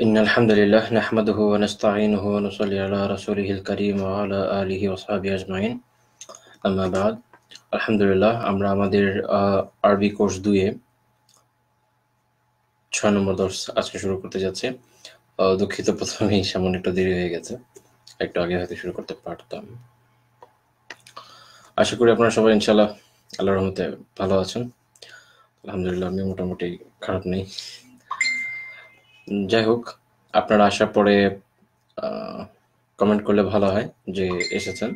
إن الحمد لله نحمده ونستعينه ونصلي على رسوله الكريم وعلى آله وصحبه أجمعين أما بعد الحمد لله আমরা আমাদের আরবি কোর্স এ ছয় নম্বর দর্শ আজকে শুরু করতে যাচ্ছে দুঃখিত প্রথমেই সামান্য একটু দেরি হয়ে গেছে একটু আগে হয়তো শুরু করতে পারতাম আশা করি আপনারা সবাই ইনশাআল্লাহ আল্লাহর রহমতে ভালো আছেন আলহামদুলিল্লাহ আমি মোটামুটি খারাপ নেই যাই হোক আপনারা আসার পরে কমেন্ট করলে ভালো হয় যে এসেছেন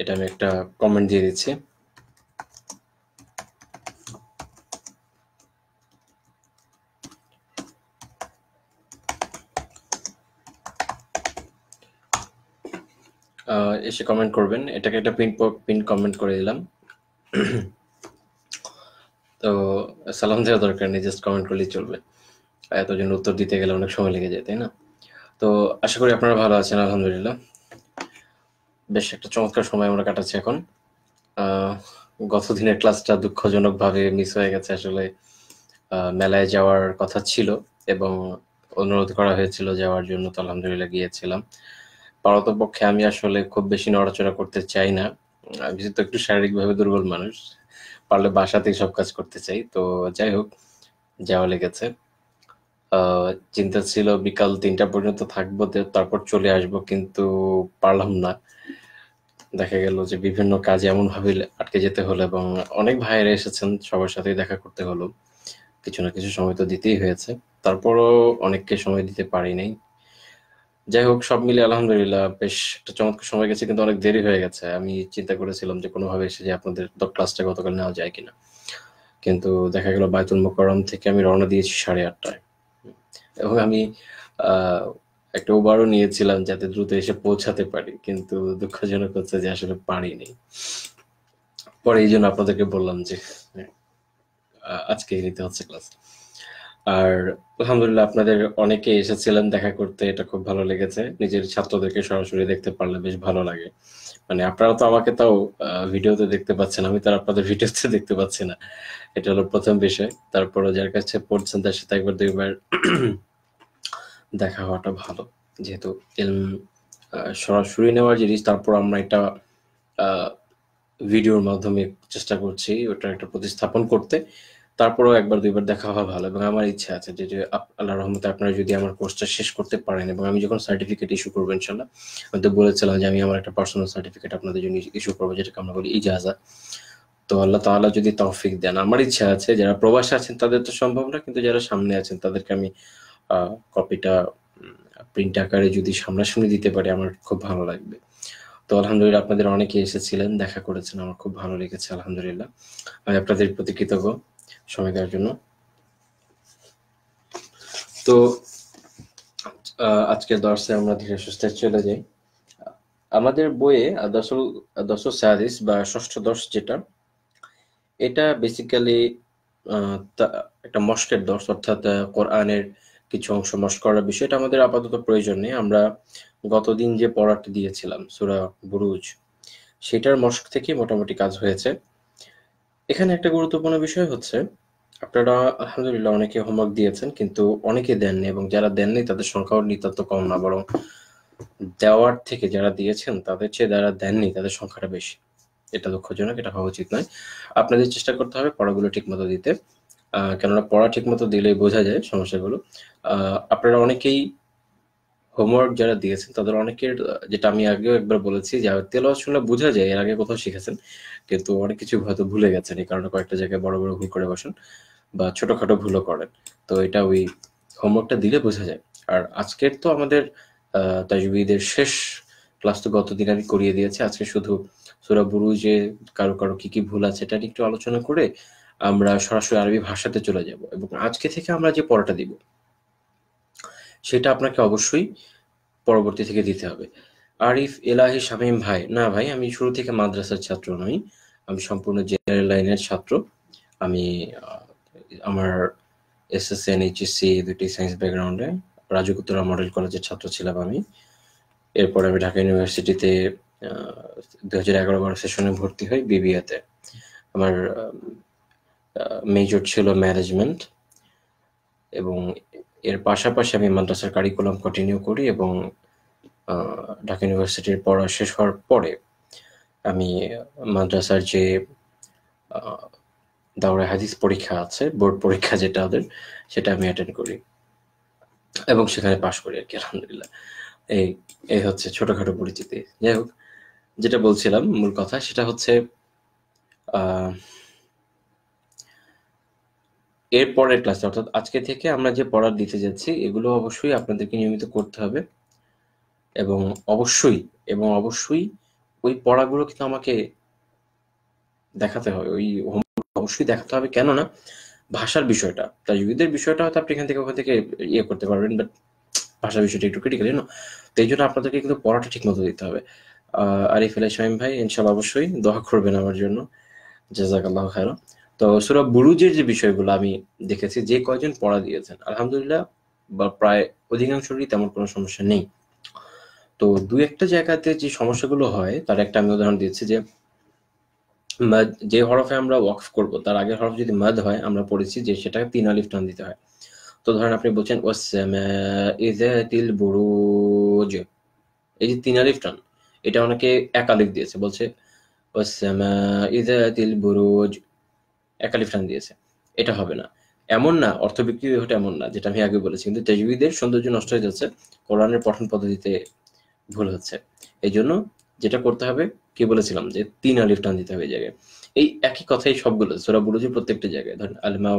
এটা আমি একটা কমেন্ট দিয়ে দিচ্ছি এসে কমেন্ট করবেন এটাকে একটা পিন পিন কমেন্ট করে দিলাম তো সালাম দেওয়া দরকার নেই জাস্ট কমেন্ট করলেই চলবে এতজন উত্তর দিতে গেলে অনেক সময় লেগে যায় তাই না তো আশা করি আপনারা ভালো আছেন আলহামদুলিল্লাহ বেশ একটা চমৎকার সময় আমরা কাটাচ্ছি এখন গত দিনের ক্লাসটা দুঃখজনকভাবে মিস হয়ে গেছে আসলে মেলায় যাওয়ার কথা ছিল এবং অনুরোধ করা হয়েছিল যাওয়ার জন্য তো আলহামদুলিল্লাহ গিয়েছিলাম পক্ষে আমি আসলে খুব বেশি নড়াচড়া করতে চাই না বিশেষত একটু শারীরিকভাবে দুর্বল মানুষ পারলে বাসাতেই সব কাজ করতে চাই তো যাই হোক যাওয়া লেগেছে চিন্তা ছিল বিকাল তিনটা পর্যন্ত থাকবো তারপর চলে আসব কিন্তু পারলাম না দেখা গেল যে বিভিন্ন কাজে ভাবে আটকে যেতে হলো এবং অনেক ভাইয়েরা এসেছেন সবার সাথেই দেখা করতে হলো কিছু না কিছু সময় তো দিতেই হয়েছে তারপরও অনেককে সময় দিতে পারি নাই যাই হোক সব মিলে আলহামদুলিল্লাহ বেশ একটা চমৎকার সময় গেছে কিন্তু অনেক দেরি হয়ে গেছে আমি চিন্তা করেছিলাম যে কোনোভাবে এসে যে আপনাদের ক্লাসটা গতকাল নেওয়া যায় কিনা কিন্তু দেখা গেল বায়তুল মোকরম থেকে আমি রওনা দিয়েছি সাড়ে আটটায় এবং আমি একটা ওবারও নিয়েছিলাম যাতে দ্রুত এসে পৌঁছাতে পারি কিন্তু দুঃখজনক হচ্ছে যে আসলে পারি নেই পরে এই জন্য আপনাদেরকে বললাম যে হ্যাঁ, আজকে নিতে হচ্ছে ক্লাস আর আলহামদুলিল্লাহ আপনাদের অনেকে এসেছিলেন দেখা করতে এটা খুব ভালো লেগেছে নিজের ছাত্রদেরকে সরাসরি দেখতে পারলে বেশ ভালো লাগে মানে আপনারা তো আমাকে তাও ভিডিওতে দেখতে পাচ্ছেন আমি তার আপনাদের ভিডিওতে দেখতে পাচ্ছি না এটা হলো প্রথম বিষয় তারপরে যার কাছে পড়ছেন তার সাথে একবার দুইবার দেখা হওয়াটা ভালো যেহেতু এলম সরাসরি নেওয়ার জিনিস তারপর আমরা এটা ভিডিওর মাধ্যমে চেষ্টা করছি ওটা একটা প্রতিস্থাপন করতে তারপরেও একবার দুইবার দেখা হওয়া ভালো এবং আমার ইচ্ছা আছে যে আল্লাহ রহমতে আপনারা যদি আমার কোর্সটা শেষ করতে পারেন এবং আমি যখন সার্টিফিকেট ইস্যু করবো ইনশাল্লাহ আমি তো বলেছিলাম যে আমি আমার একটা পার্সোনাল সার্টিফিকেট আপনাদের জন্য ইস্যু করবো যেটাকে আমরা বলি ইজাজা তো আল্লাহ তাহলে যদি তৌফিক দেন আমার ইচ্ছা আছে যারা প্রবাসে আছেন তাদের তো সম্ভব না কিন্তু যারা সামনে আছেন তাদেরকে আমি কপিটা প্রিন্ট আকারে যদি সামনাসামনি দিতে পারি আমার খুব ভালো লাগবে তো আলহামদুলিল্লাহ আপনাদের অনেকে এসেছিলেন দেখা করেছেন আমার খুব ভালো লেগেছে আলহামদুলিল্লাহ আমি আপনাদের প্রতি কৃতজ্ঞ সময় দেওয়ার জন্য তো আজকের দর্শে আমরা ধীরে সুস্থে চলে যাই আমাদের বইয়ে দর্শল দশ সাদিস বা ষষ্ঠ দর্শ যেটা এটা বেসিক্যালি একটা মস্কের দর্শ অর্থাৎ কোরআনের কিছু অংশ মস্ক করার বিষয় আমাদের আপাতত প্রয়োজন নেই আমরা গতদিন যে পড়াটা দিয়েছিলাম সুরা বুরুজ সেটার মস্ক থেকে মোটামুটি কাজ হয়েছে এখানে একটা গুরুত্বপূর্ণ বিষয় হচ্ছে আপনারা আলহামদুলিল্লাহ অনেকে হোমওয়ার্ক দিয়েছেন কিন্তু অনেকে দেননি এবং যারা দেননি তাদের সংখ্যাও নিতান্ত কম না বরং দেওয়ার থেকে যারা দিয়েছেন তাদের চেয়ে যারা দেননি তাদের সংখ্যাটা বেশি এটা দুঃখজনক এটা হওয়া উচিত নয় আপনাদের চেষ্টা করতে হবে পড়াগুলো ঠিকমতো দিতে কেননা পড়া ঠিকমতো দিলেই বোঝা যায় সমস্যাগুলো আপনারা অনেকেই হোমওয়ার্ক যারা দিয়েছেন তাদের অনেকের যেটা আমি আগেও একবার বলেছি যে তেল শুনলে বোঝা যায় এর আগে কোথাও শিখেছেন কিন্তু অনেক কিছু হয়তো ভুলে গেছেন এই কারণে কয়েকটা জায়গায় বড় বড় ভুল করে বসেন বা ছোটখাটো ভুলও করেন তো এটা ওই হোমওয়ার্কটা দিলে বোঝা যায় আর আজকের তো আমাদের তাজবিদের শেষ ক্লাস তো গতদিন আমি করিয়ে দিয়েছি আজকে শুধু সুরা বুরু যে কারো কারো কি কি ভুল আছে এটা একটু আলোচনা করে আমরা সরাসরি আরবি ভাষাতে চলে যাব এবং আজকে থেকে আমরা যে পড়াটা দিব সেটা আপনাকে অবশ্যই পরবর্তী থেকে দিতে হবে আরিফ এলাহি শামীম ভাই না ভাই আমি শুরু থেকে মাদ্রাসার ছাত্র নই আমি সম্পূর্ণ জেনারেল লাইনের ছাত্র আমি আমার এস এইচএসসি দুটি সায়েন্স ব্যাকগ্রাউন্ডে রাজকুতরা মডেল কলেজের ছাত্র ছিলাম আমি এরপর আমি ঢাকা ইউনিভার্সিটিতে দু হাজার এগারো বারো সেশনে ভর্তি হই বিবিএতে আমার মেজর ছিল ম্যানেজমেন্ট এবং এর পাশাপাশি আমি মাদ্রাসার কারিকুলাম কন্টিনিউ করি এবং ঢাকা ইউনিভার্সিটির পড়া শেষ হওয়ার পরে আমি মাদ্রাসার যে দাওরা হাদিস পরীক্ষা আছে বোর্ড পরীক্ষা যেটা ওদের সেটা আমি অ্যাটেন্ড করি এবং সেখানে পাশ করি আর কি আলহামদুলিল্লাহ এই এই হচ্ছে ছোটখাটো পরিচিতি যাই হোক যেটা বলছিলাম মূল কথা সেটা হচ্ছে এর পরের ক্লাসে অর্থাৎ আজকে থেকে আমরা যে পড়ার দিতে যাচ্ছি এগুলো অবশ্যই আপনাদেরকে নিয়মিত করতে হবে এবং অবশ্যই এবং অবশ্যই ওই পড়াগুলো কিন্তু আমাকে দেখাতে হবে ওই অবশ্যই দেখাতে হবে কেননা ভাষার বিষয়টা তাই বিষয়টা হয়তো আপনি এখান থেকে ওখান থেকে ইয়ে করতে পারবেন বাট ভাষার বিষয়টা একটু ক্রিটিক্যাল না তো এই জন্য আপনাদেরকে কিন্তু পড়াটা ঠিক মতো দিতে হবে আরিফ আলাই শাহিম ভাই ইনশাল্লাহ অবশ্যই দোয়া করবেন আমার জন্য জাজাক আল্লাহ খায়রা তো সুরা বুরুজের যে বিষয়গুলো আমি দেখেছি যে কয়জন পড়া দিয়েছেন আলহামদুলিল্লাহ বা প্রায় অধিকাংশরই তেমন কোনো সমস্যা নেই তো দু একটা জায়গাতে যে সমস্যাগুলো হয় তার একটা আমি উদাহরণ দিচ্ছি যে মাদ যে হরফে আমরা ওয়াক করব তার আগের হরফ যদি মাদ হয় আমরা পড়েছি যে সেটাকে তিন আলিফ টান দিতে হয় তো ধরেন আপনি বলছেন ওয়াসামাইজাতিল বুরুজ এই যে তিন আলিফ টান এটা অনেকে এক আলিফ দিয়েছে বলছে ওয়াসামাইজাতিল বুরুজ এক আলিফ টান দিয়েছে এটা হবে না এমন না অর্থ বিকৃতি হতে এমন না যেটা আমি আগে বলেছি কিন্তু তেজবিদের সৌন্দর্য নষ্ট হয়ে যাচ্ছে কোরআনের পঠন পদ্ধতিতে ভুল হচ্ছে এই জন্য যেটা করতে হবে কি বলেছিলাম যে তিন আলিফ টান দিতে হবে এই জায়গায় এই একই কথাই সবগুলো সোরা বুরুজের প্রত্যেকটা জায়গায় ধরেন আলমা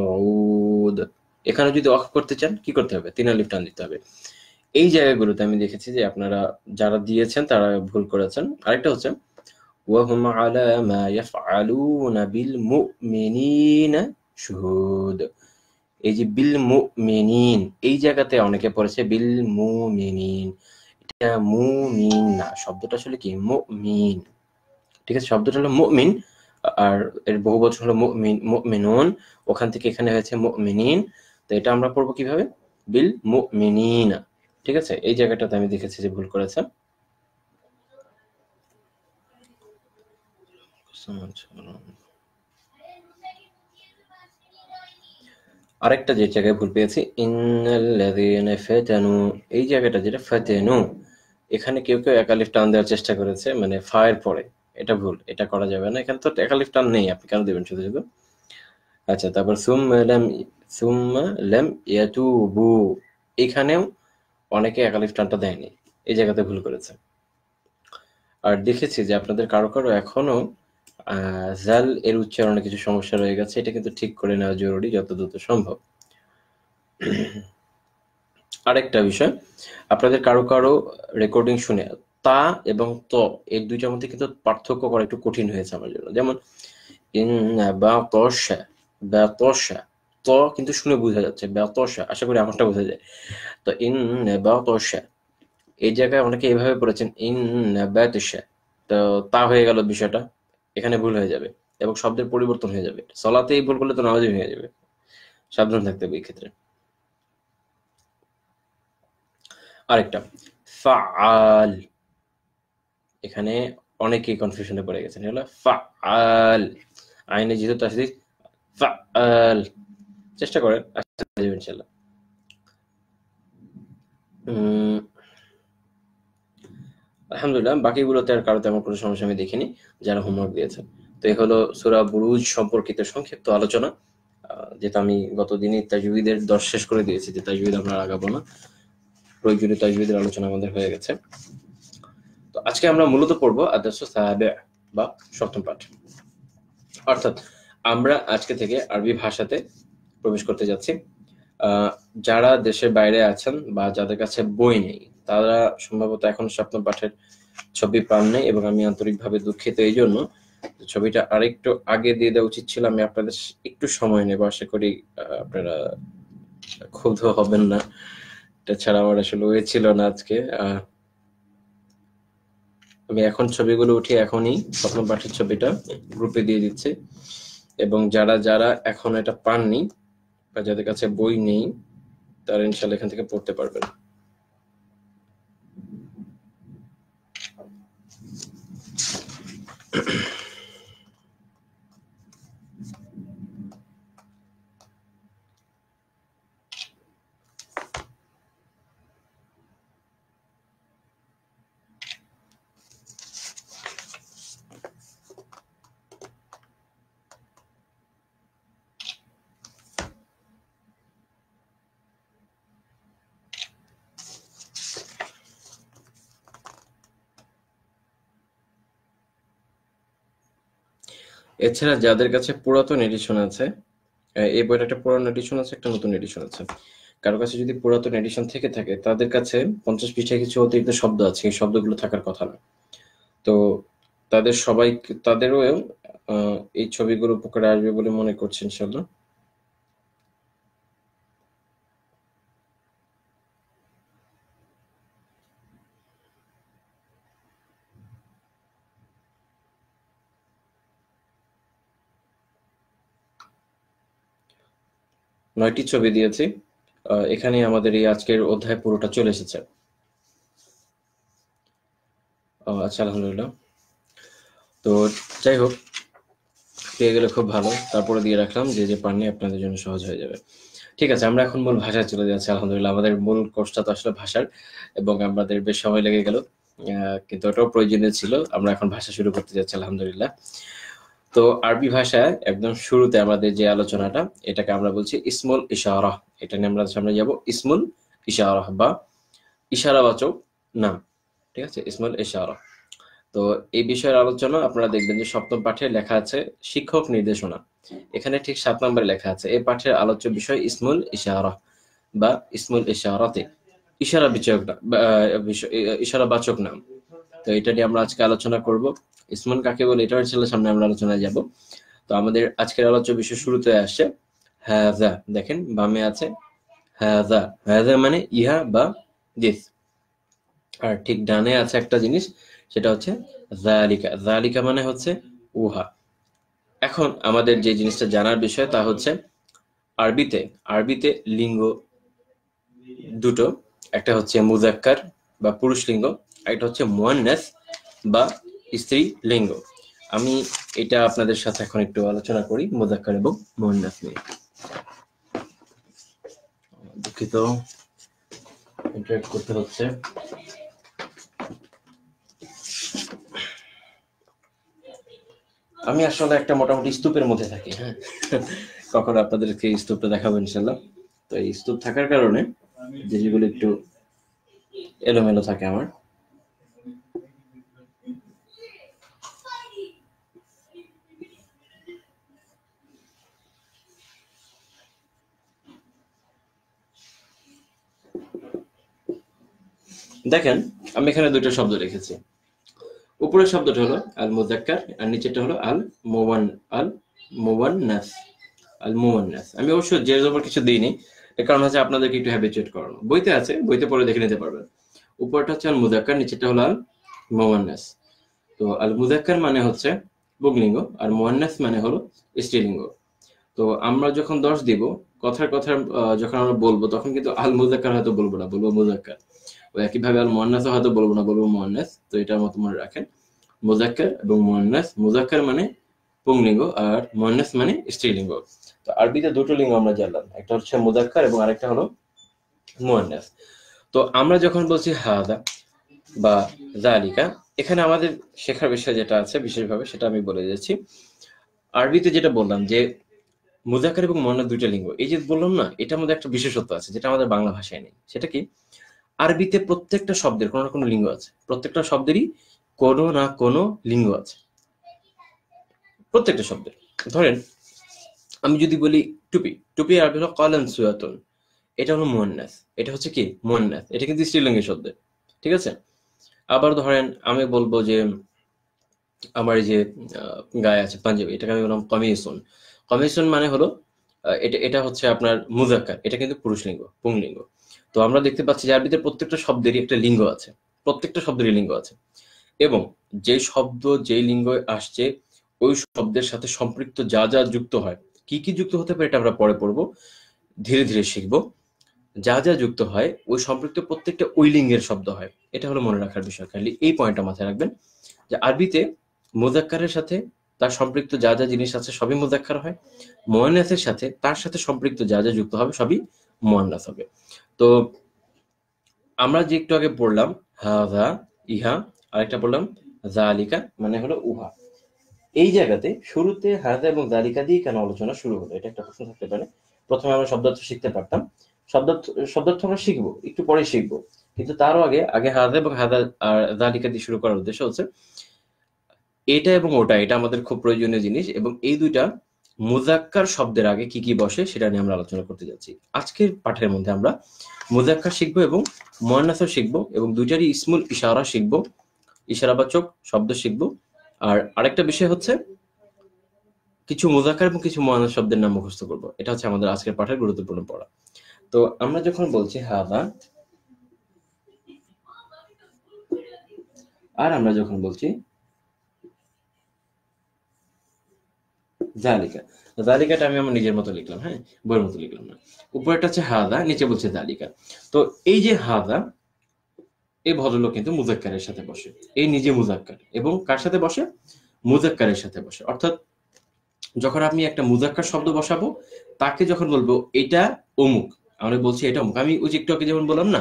এখানে যদি অফ করতে চান কি করতে হবে তিন আলিফ টান দিতে হবে এই জায়গাগুলোতে আমি দেখেছি যে আপনারা যারা দিয়েছেন তারা ভুল করেছেন আরেকটা হচ্ছে وهم على ما يفعلون بالمؤمنين شهود এই যে বিল মুমিনিন এই জায়গাতে অনেকে পড়েছে বিল মুমিনিন মুমিন না শব্দটা আসলে কি মুমিন ঠিক আছে শব্দটা হলো মুমিন আর এর বহু বছর হলো মুমিন মুমিনুন ওখান থেকে এখানে হয়েছে মুমিনিন তো এটা আমরা পড়বো কিভাবে বিল মুমিনিনা ঠিক আছে এই জায়গাটাতে আমি দেখেছি যে ভুল করেছে আরেকটা যে জায়গায় ভুল পেয়েছি ইন্নাল্লাযীনা ফাতানু এই জায়গাটা যেটা ফাতানু এখানে কেউ কেউ একালিফ টান দেওয়ার চেষ্টা করেছে মানে ফায়ের পরে এটা ভুল এটা করা যাবে না এখানে তো একালিফ টান নেই আপনি কেন দেবেন শুধু শুধু আচ্ছা তারপর সুম লেম সুম্মা লেম বু এখানেও অনেকে একালিফ টানটা দেয়নি এই জায়গাতে ভুল করেছে আর দেখেছি যে আপনাদের কারো কারো এখনো জাল এর উচ্চারণে কিছু সমস্যা রয়ে গেছে এটা কিন্তু ঠিক করে নেওয়া জরুরি যত দ্রুত সম্ভব আরেকটা বিষয় আপনাদের কারো কারো রেকর্ডিং শুনে তা এবং ত এই দুইটার মধ্যে কিন্তু পার্থক্য করা একটু কঠিন হয়েছে আমার জন্য যেমন ত কিন্তু শুনে বোঝা যাচ্ছে ব্যতসা আশা করি আমারটা বোঝা যায় তো ইন ব্যতসা এই জায়গায় অনেকে এভাবে পড়েছেন ইন ব্যতসা তো তা হয়ে গেল বিষয়টা এখানে ভুল হয়ে যাবে এবং শব্দের পরিবর্তন হয়ে যাবে সলাতেই ভুল করলে তো নামাজই হয়ে যাবে সাবধান থাকতে হবে এই ক্ষেত্রে আরেকটা ফাআল এখানে অনেকেই কনফিউশনে পড়ে গেছেন হলো ফাআল আইনে যেহেতু তাসদি ফাআল চেষ্টা করেন ইনশাআল্লাহ আলহামদুলিল্লাহ বাকিগুলোতে আর কারো তেমন কোনো সমস্যা আমি দেখিনি যারা হোমওয়ার্ক দিয়েছে তো এ হলো সুরা বুরুজ সম্পর্কিত সংক্ষিপ্ত আলোচনা যেটা আমি গতদিনই তাজুবিদের দশ শেষ করে দিয়েছি যে তাজুবিদ আমরা আগাবো না প্রয়োজনীয় তাজবিদের আলোচনা আমাদের হয়ে গেছে তো আজকে আমরা মূলত পড়ব আদর্শ সাহাবে বা সপ্তম পাঠ অর্থাৎ আমরা আজকে থেকে আরবি ভাষাতে প্রবেশ করতে যাচ্ছি যারা দেশের বাইরে আছেন বা যাদের কাছে বই নেই তারা সম্ভবত এখন স্বপ্ন পাঠের ছবি পান নাই এবং আমি আন্তরিকভাবে দুঃখিত এই জন্য ছবিটা আরেকটু আগে দিয়ে দেওয়া উচিত ছিল আমি আপনাদের একটু সময় নেব আশা করি আপনারা ক্ষুব্ধ হবেন না আহ এটা ছাড়া আমার আসলে ওয়ে ছিল না আজকে আমি এখন ছবিগুলো উঠি এখনই স্বপ্ন পাঠের ছবিটা গ্রুপে দিয়ে দিচ্ছি এবং যারা যারা এখন এটা পাননি বা যাদের কাছে বই নেই তারা ইনশাল্লাহ এখান থেকে পড়তে পারবেন Thank you. এছাড়া যাদের কাছে পুরাতন এডিশন আছে এই বইটা একটা পুরানো এডিশন আছে একটা নতুন এডিশন আছে কারো কাছে যদি পুরাতন এডিশন থেকে থাকে তাদের কাছে পঞ্চাশ পৃষ্ঠায় কিছু অতিরিক্ত শব্দ আছে এই শব্দগুলো থাকার কথা না তো তাদের সবাই তাদেরও এই ছবিগুলো উপকারে আসবে বলে মনে করছেন ইনশাল্লাহ নয়টি ছবি দিয়েছি এখানে আমাদের এই আজকের অধ্যায় পুরোটা চলে এসেছে আচ্ছা আলহামদুলিল্লাহ তো যাই হোক পেয়ে গেলে খুব ভালো তারপরে দিয়ে রাখলাম যে যে পাননি আপনাদের জন্য সহজ হয়ে যাবে ঠিক আছে আমরা এখন মূল ভাষায় চলে যাচ্ছি আলহামদুলিল্লাহ আমাদের মূল কোর্সটা তো আসলে ভাষার এবং আমাদের বেশ সময় লেগে গেল কিন্তু ওটাও প্রয়োজনীয় ছিল আমরা এখন ভাষা শুরু করতে যাচ্ছি আলহামদুলিল্লাহ তো আরবি ভাষায় একদম শুরুতে আমাদের যে আলোচনাটা এটাকে আমরা বলছি ইসমুল ইশারা এটা নিয়ে আমরা সামনে যাবো ইসমুল ইশারা বা ইশারাবাচক নাম ঠিক আছে ইসমুল ইশারা তো এই বিষয়ের আলোচনা আপনারা দেখবেন যে সপ্তম পাঠে লেখা আছে শিক্ষক নির্দেশনা এখানে ঠিক সাত নম্বরে লেখা আছে এই পাঠের আলোচ্য বিষয় ইসমুল ইশারা বা ইসমুল ইশারাতে ইশারা বিচারক ইশারাবাচক নাম তো এটা নিয়ে আমরা আজকে আলোচনা করব ইসমান কাকে বলে এটা ইনশাল্লাহ সামনে আমরা আলোচনায় যাব তো আমাদের আজকের আলোচ্য বিষয় শুরুতে আসছে হ্যাঁ দেখেন বামে আছে হ্যাঁ হ্যাজা মানে ইহা বা দিস আর ঠিক ডানে আছে একটা জিনিস সেটা হচ্ছে জালিকা জালিকা মানে হচ্ছে উহা এখন আমাদের যে জিনিসটা জানার বিষয় তা হচ্ছে আরবিতে আরবিতে লিঙ্গ দুটো একটা হচ্ছে মুজাক্কার বা পুরুষ লিঙ্গ একটা হচ্ছে মোয়ান্নাস বা স্ত্রী লিঙ্গ আমি এটা আপনাদের সাথে এখন একটু আলোচনা করি মোদাক্কার এবং মোহনাথ নিয়ে দুঃখিত করতে হচ্ছে আমি আসলে একটা মোটামুটি স্তূপের মধ্যে থাকি হ্যাঁ কখনো আপনাদেরকে স্তূপটা দেখাবো ইনশাল্লাহ তো এই স্তূপ থাকার কারণে যেগুলো একটু এলোমেলো থাকে আমার দেখেন আমি এখানে দুটো শব্দ রেখেছি উপরের শব্দটা হলো আল মুজাক্কার আর নিচেরটা হলো আল মোয়ান আল মোয়ান্নাস আল মোয়ান্নাস আমি অবশ্য জের জবর কিছু দিইনি এর কারণ হচ্ছে আপনাদেরকে একটু হ্যাবিচুয়েট করানো বইতে আছে বইতে পরে দেখে নিতে পারবেন উপরটা হচ্ছে আল মুজাক্কার নিচেরটা হলো আল মোয়ান্নাস তো আল মুজাক্কার মানে হচ্ছে পুংলিঙ্গ আর মোয়ান্নাস মানে হলো স্ত্রীলিঙ্গ তো আমরা যখন দশ দিব কথার কথার যখন আমরা বলবো তখন কিন্তু আল মুজাক্কার হয়তো বলবো না বলবো মুজাক্কার একইভাবে আল হয়তো বলবো না বলবো তো এটার মতো মনে রাখেন মোজাক্কার এবং মোজাক্কার মানে পুংলিঙ্গ আর মানে স্ত্রীলিঙ্গ তো আরবিতে দুটো লিঙ্গ আমরা জানলাম একটা হচ্ছে এবং আরেকটা হলো তো আমরা যখন বলছি হাদা বা জালিকা এখানে আমাদের শেখার বিষয় যেটা আছে বিশেষভাবে সেটা আমি বলে যাচ্ছি আরবিতে যেটা বললাম যে মুজাকার এবং মোয়ান্নাস দুইটা লিঙ্গ এই যে বললাম না এটার মধ্যে একটা বিশেষত্ব আছে যেটা আমাদের বাংলা ভাষায় নেই সেটা কি আরবিতে প্রত্যেকটা শব্দের কোনো না কোনো লিঙ্গ আছে প্রত্যেকটা শব্দেরই কোনো না কোনো লিঙ্গ আছে প্রত্যেকটা শব্দের ধরেন আমি যদি বলি টুপি টুপি আরবি হলো কলান সুয়াতন এটা হলো মোহন্যাস এটা হচ্ছে কি মোহন্যাস এটা কিন্তু স্ত্রীলিঙ্গের শব্দ ঠিক আছে আবার ধরেন আমি বলবো যে আমার যে গায়ে আছে পাঞ্জাবি এটাকে আমি বললাম কমিশন কমিশন মানে হলো এটা এটা হচ্ছে আপনার মুজাক্কার এটা কিন্তু পুরুষলিঙ্গ পুংলিঙ্গ তো আমরা দেখতে পাচ্ছি যে আরবিতে প্রত্যেকটা শব্দেরই একটা লিঙ্গ আছে প্রত্যেকটা শব্দেরই লিঙ্গ আছে এবং যে শব্দ যে লিঙ্গ আসছে ওই শব্দের সাথে সম্পৃক্ত যা যা যুক্ত হয় কি কি যুক্ত হতে পারে এটা আমরা পরে পড়ব ধীরে ধীরে শিখব যা যা যুক্ত হয় ওই সম্পৃক্ত প্রত্যেকটা ওই লিঙ্গের শব্দ হয় এটা হলো মনে রাখার বিষয় খালি এই পয়েন্টটা মাথায় রাখবেন যে আরবিতে মোজাক্কারের সাথে তার সম্পৃক্ত যা যা জিনিস আছে সবই মোজাক্কার হয় ময়নাথের সাথে তার সাথে সম্পৃক্ত যা যা যুক্ত হবে সবই মোয়ান্নাস হবে তো আমরা যে একটু আগে পড়লাম হাজা ইহা আরেকটা পড়লাম জালিকা মানে হলো উহা এই জায়গাতে শুরুতে হাজা এবং জালিকা দিয়ে কেন আলোচনা শুরু হলো এটা একটা প্রশ্ন থাকতে পারে প্রথমে আমরা শব্দার্থ শিখতে পারতাম শব্দার্থ শব্দার্থ আমরা শিখবো একটু পরে শিখবো কিন্তু তারও আগে আগে হাজা এবং হাজা আর জালিকা দিয়ে শুরু করার উদ্দেশ্য হচ্ছে এটা এবং ওটা এটা আমাদের খুব প্রয়োজনীয় জিনিস এবং এই দুইটা মুজাক্কার শব্দের আগে কি কি বসে সেটা নিয়ে আমরা আলোচনা করতে যাচ্ছি আজকের পাঠের মধ্যে আমরা মুজাক্কার শিখব এবং মোয়ান্নাসও শিখব এবং দুইটারই ইসমুল ইশারা শিখব ইশারাবাচক শব্দ শিখব আর আরেকটা বিষয় হচ্ছে কিছু মুজাক্কার এবং কিছু মোয়ান্নাস শব্দের নাম মুখস্থ করব এটা হচ্ছে আমাদের আজকের পাঠের গুরুত্বপূর্ণ পড়া তো আমরা যখন বলছি হাদা আর আমরা যখন বলছি জালিকা জালিকাটা আমি আমার নিজের মতো লিখলাম হ্যাঁ বইয়ের মতো লিখলাম না উপরেটা হচ্ছে হাদা নিচে বলছে জালিকা তো এই যে হাদা এই ভদ্রলোক কিন্তু মুজাক্কারের সাথে বসে এই নিজে মুজাক্কার এবং কার সাথে বসে মুজাক্কারের সাথে বসে অর্থাৎ যখন আমি একটা মুজাক্কার শব্দ বসাবো তাকে যখন বলবো এটা অমুক আমরা বলছি এটা অমুক আমি ওই টকে যেমন বললাম না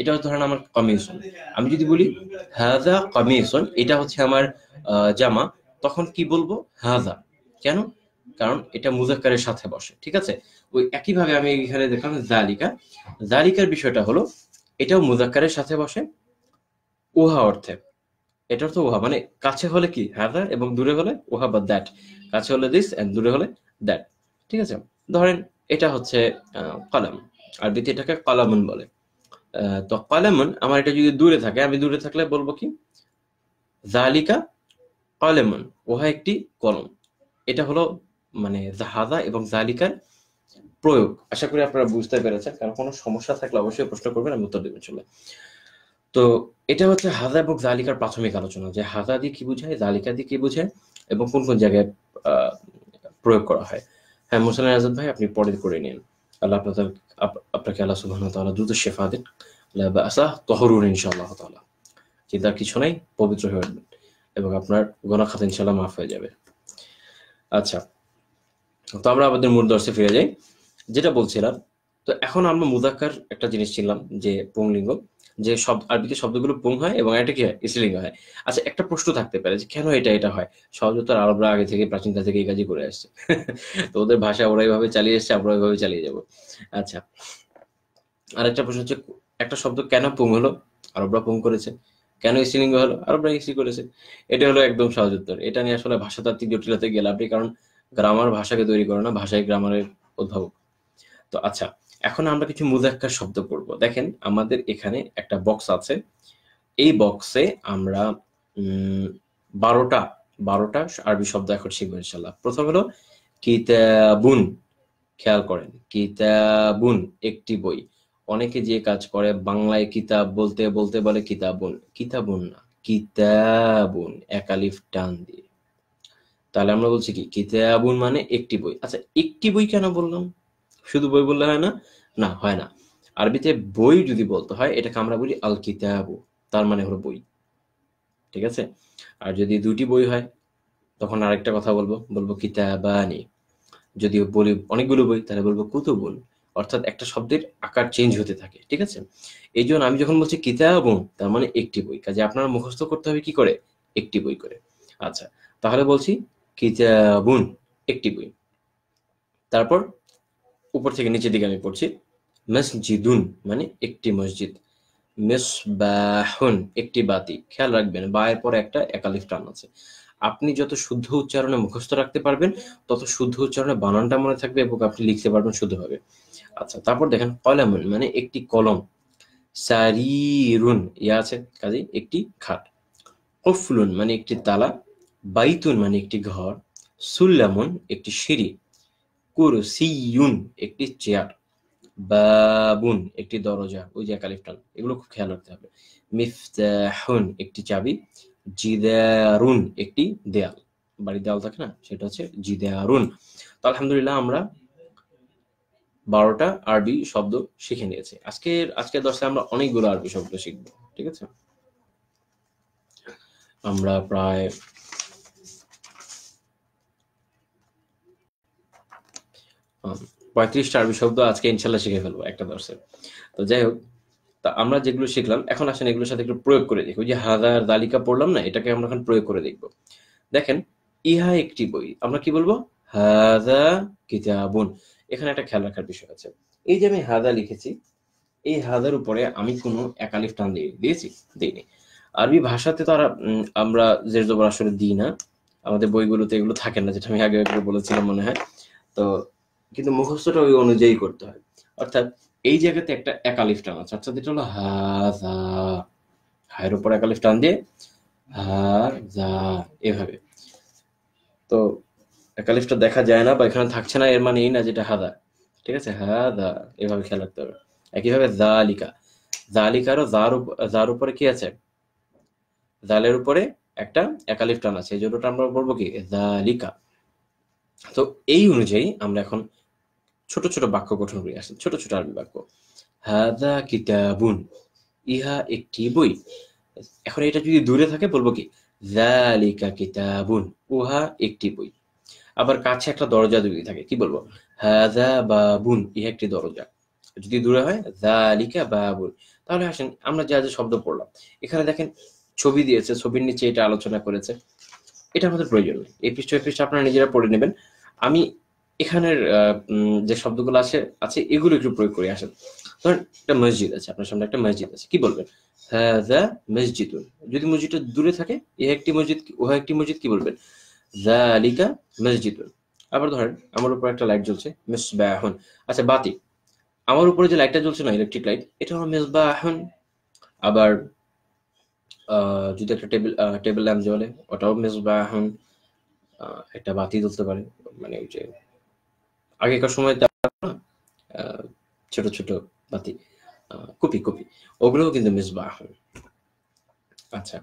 এটা হচ্ছে ধরেন আমার কমিশন আমি যদি বলি হাজা কমিশন এটা হচ্ছে আমার জামা তখন কি বলবো হাজা কেন কারণ এটা মুজাক্কারের সাথে বসে ঠিক আছে ওই একইভাবে আমি এখানে দেখলাম জালিকা জালিকার বিষয়টা হলো এটাও মুজাক্কারের সাথে বসে উহা অর্থে এটা অর্থ উহা মানে কাছে হলে কি হ্যাঁ এবং দূরে হলে উহা বা দ্যাট কাছে হলে দিস অ্যান্ড দূরে হলে দ্যাট ঠিক আছে ধরেন এটা হচ্ছে কলম আর দ্বিতীয় এটাকে কলামুন বলে তো কলামুন আমার এটা যদি দূরে থাকে আমি দূরে থাকলে বলবো কি জালিকা কলামুন উহা একটি কলম এটা হলো মানে জাহাজা এবং জালিকার প্রয়োগ আশা করি আপনারা বুঝতে পেরেছেন কারণ কোনো সমস্যা থাকলে অবশ্যই প্রশ্ন করবেন আমি উত্তর দেবেন চলে তো এটা হচ্ছে হাজা এবং জালিকার প্রাথমিক আলোচনা যে হাজা দিয়ে কি বোঝায় জালিকা দিয়ে কি বোঝায় এবং কোন কোন জায়গায় প্রয়োগ করা হয় হ্যাঁ মোসালান আজাদ ভাই আপনি পরে করে নিন আল্লাহ আপনাদের আপনাকে আল্লাহ সুবাহ তাল্লাহ দ্রুত শেফা দিন আসা তহরুন ইনশাআল্লাহ তাল্লাহ চিন্তার কিছু নাই পবিত্র হয়ে উঠবেন এবং আপনার গোনা খাতে ইনশাআল্লাহ মাফ হয়ে যাবে আচ্ছা তো আমরা আমাদের মূল দর্শে ফিরে যাই যেটা বলছিলাম তো এখন আমরা মুদাক্কার একটা জিনিস ছিলাম যে পুংলিঙ্গ যে শব্দ আরবিতে শব্দগুলো পুং হয় এবং এটা কি হয় স্ত্রীলিঙ্গ হয় আচ্ছা একটা প্রশ্ন থাকতে পারে যে কেন এটা এটা হয় সহজতর আরবরা আগে থেকে প্রাচীনকাল থেকে এই কাজই করে আসছে তো ওদের ভাষা ওরা এইভাবে চালিয়ে এসছে আমরা ওইভাবে চালিয়ে যাব আচ্ছা আর একটা প্রশ্ন হচ্ছে একটা শব্দ কেন পুং হলো আরবরা পুং করেছে কেন স্ত্রীলিঙ্গ হলো আরবরা ইস্ত্রি করেছে এটা হলো একদম সহজ উত্তর এটা নিয়ে আসলে ভাষাতাত্ত্বিক জটিলতাতে গেল আপনি কারণ গ্রামার ভাষাকে তৈরি করে না ভাষায় গ্রামারের অধ্যাপক তো আচ্ছা এখন আমরা কিছু মুজাক্কার শব্দ পড়বো দেখেন আমাদের এখানে একটা বক্স আছে এই বক্সে আমরা বারোটা বারোটা আরবি শব্দ এখন শিখবো ইনশাল্লাহ প্রথম হলো কিতাবুন খেয়াল করেন কিতাবুন একটি বই অনেকে যে কাজ করে বাংলায় কিতাব বলতে বলতে বলে কিতাবুন কিতাবুন না কিতাবুন একালিফ টান দিয়ে তাহলে আমরা বলছি কি কিতাবুন মানে একটি বই আচ্ছা একটি বই কেন বললাম শুধু বই বললে হয় না না হয় না আরবিতে বই যদি বলতে হয় এটাকে আমরা বলি আল কিতাবু তার মানে হলো বই ঠিক আছে আর যদি দুটি বই হয় তখন আরেকটা কথা বলবো বলবো কিতাবানি যদি বলি অনেকগুলো বই তাহলে বলবো কুতুবুন অর্থাৎ একটা শব্দের আকার চেঞ্জ হতে থাকে ঠিক আছে এই জন্য আমি যখন বলছি কিতাবুন তার মানে একটি বই কাজে আপনার মুখস্থ করতে হবে কি করে একটি বই করে আচ্ছা তাহলে বলছি কিতাবুন একটি বই তারপর উপর থেকে নিচের দিকে আমি পড়ছি মসজিদুন মানে একটি মসজিদ মিসবাহুন একটি বাতি খেয়াল রাখবেন এর পরে একটা একালিফ টান আছে আপনি যত শুদ্ধ উচ্চারণে মুখস্থ রাখতে পারবেন তত শুদ্ধ উচ্চারণে বানানটা মনে থাকবে এবং আপনি লিখতে পারবেন শুদ্ধভাবে আচ্ছা তারপর দেখেন কলাম মানে একটি কলম সারিরুন ইয়া আছে কাজে একটি খাট কফলুন মানে একটি তালা বাইতুন মানে একটি ঘর সুল্লামুন একটি সিঁড়ি কুরসিউন একটি চেয়ার বাবুন একটি দরজা ওই যে একালিফটান এগুলো খুব খেয়াল রাখতে হবে মিফতাহুন একটি চাবি জিদারুন একটি দেয়াল বাড়ির দেয়াল থাকে না সেটা হচ্ছে জিদারুন তো আলহামদুলিল্লাহ আমরা বারোটা আরবি শব্দ শিখে নিয়েছি আজকে আজকের দর্শে আমরা অনেকগুলো আরবি শব্দ শিখব ঠিক আছে আমরা প্রায় পঁয়ত্রিশটা আরবি শব্দ আজকে ইনশাল্লাহ শিখে ফেলবো একটা দর্শে তো যাই হোক তা আমরা যেগুলো শিখলাম এখন আসেন এগুলোর সাথে একটু প্রয়োগ করে দেখি ওই যে হাজার দালিকা পড়লাম না এটাকে আমরা এখন প্রয়োগ করে দেখব দেখেন ইহা একটি বই আমরা কি বলবো হাজা কিতাবুন এখানে একটা খেয়াল রাখার বিষয় আছে এই যে আমি হাজা লিখেছি এই হাজার উপরে আমি কোনো একালিফ টান দিয়ে দিয়েছি দিইনি আরবি ভাষাতে তো আমরা জের জবর আসলে দিই না আমাদের বইগুলোতে এগুলো থাকে না যেটা আমি আগে বলেছিলাম মনে হয় তো কিন্তু মুখস্থটা ওই অনুযায়ী করতে হয় অর্থাৎ এই জায়গাতে একটা একালিফ টান আছে আচ্ছা যেটা হলো হা যা হায়ের উপর একালিফ টান দিয়ে হা যা এভাবে তো একালিফটা দেখা যায় না বা এখানে থাকছে না এর মানে এই না যেটা হাদা ঠিক আছে হা দা এভাবে খেয়াল রাখতে হবে একইভাবে জালিকা জালিকারও জার জার উপরে কি আছে জালের উপরে একটা একালিফ টান আছে এই জন্যটা আমরা বলবো কি জালিকা তো এই অনুযায়ী আমরা এখন ছোট ছোট বাক্য গঠন করে আসেন ছোট ছোট আরবি বাক্য হাদা কিতাবুন ইহা একটি বই এখন এটা যদি দূরে থাকে বলবো কি জালিকা কিতাবুন উহা একটি বই আবার কাছে একটা দরজা যদি থাকে কি বলবো হাজা বাবুন ইহা একটি দরজা যদি দূরে হয় জালিকা বাবুন তাহলে আসেন আমরা যা যে শব্দ পড়লাম এখানে দেখেন ছবি দিয়েছে ছবির নিচে এটা আলোচনা করেছে এটা আমাদের প্রয়োজন এই পৃষ্ঠ পৃষ্ঠ আপনারা নিজেরা পড়ে নেবেন আমি এখানের যে শব্দগুলো আছে আছে এগুলো একটু প্রয়োগ করে আসেন ধরেন একটা মসজিদ আছে আপনার সামনে একটা মসজিদ আছে কি বলবেন হ্যাঁ মসজিদ যদি মসজিদটা দূরে থাকে এ একটি মসজিদ ও একটি মসজিদ কি বলবেন জালিকা মসজিদ আবার ধরেন আমার উপর একটা লাইট জ্বলছে মেসবাহন আচ্ছা বাতি আমার উপরে যে লাইটটা জ্বলছে না ইলেকট্রিক লাইট এটা হলো মেসবাহন আবার যদি একটা টেবিল টেবিল ল্যাম্প জ্বলে ওটাও মেসবাহন একটা বাতি জ্বলতে পারে মানে ওই যে আগেকার সময় না ছোট ছোট বাতি কপি কপি ওগুলোও কিন্তু মিসবা আহন আচ্ছা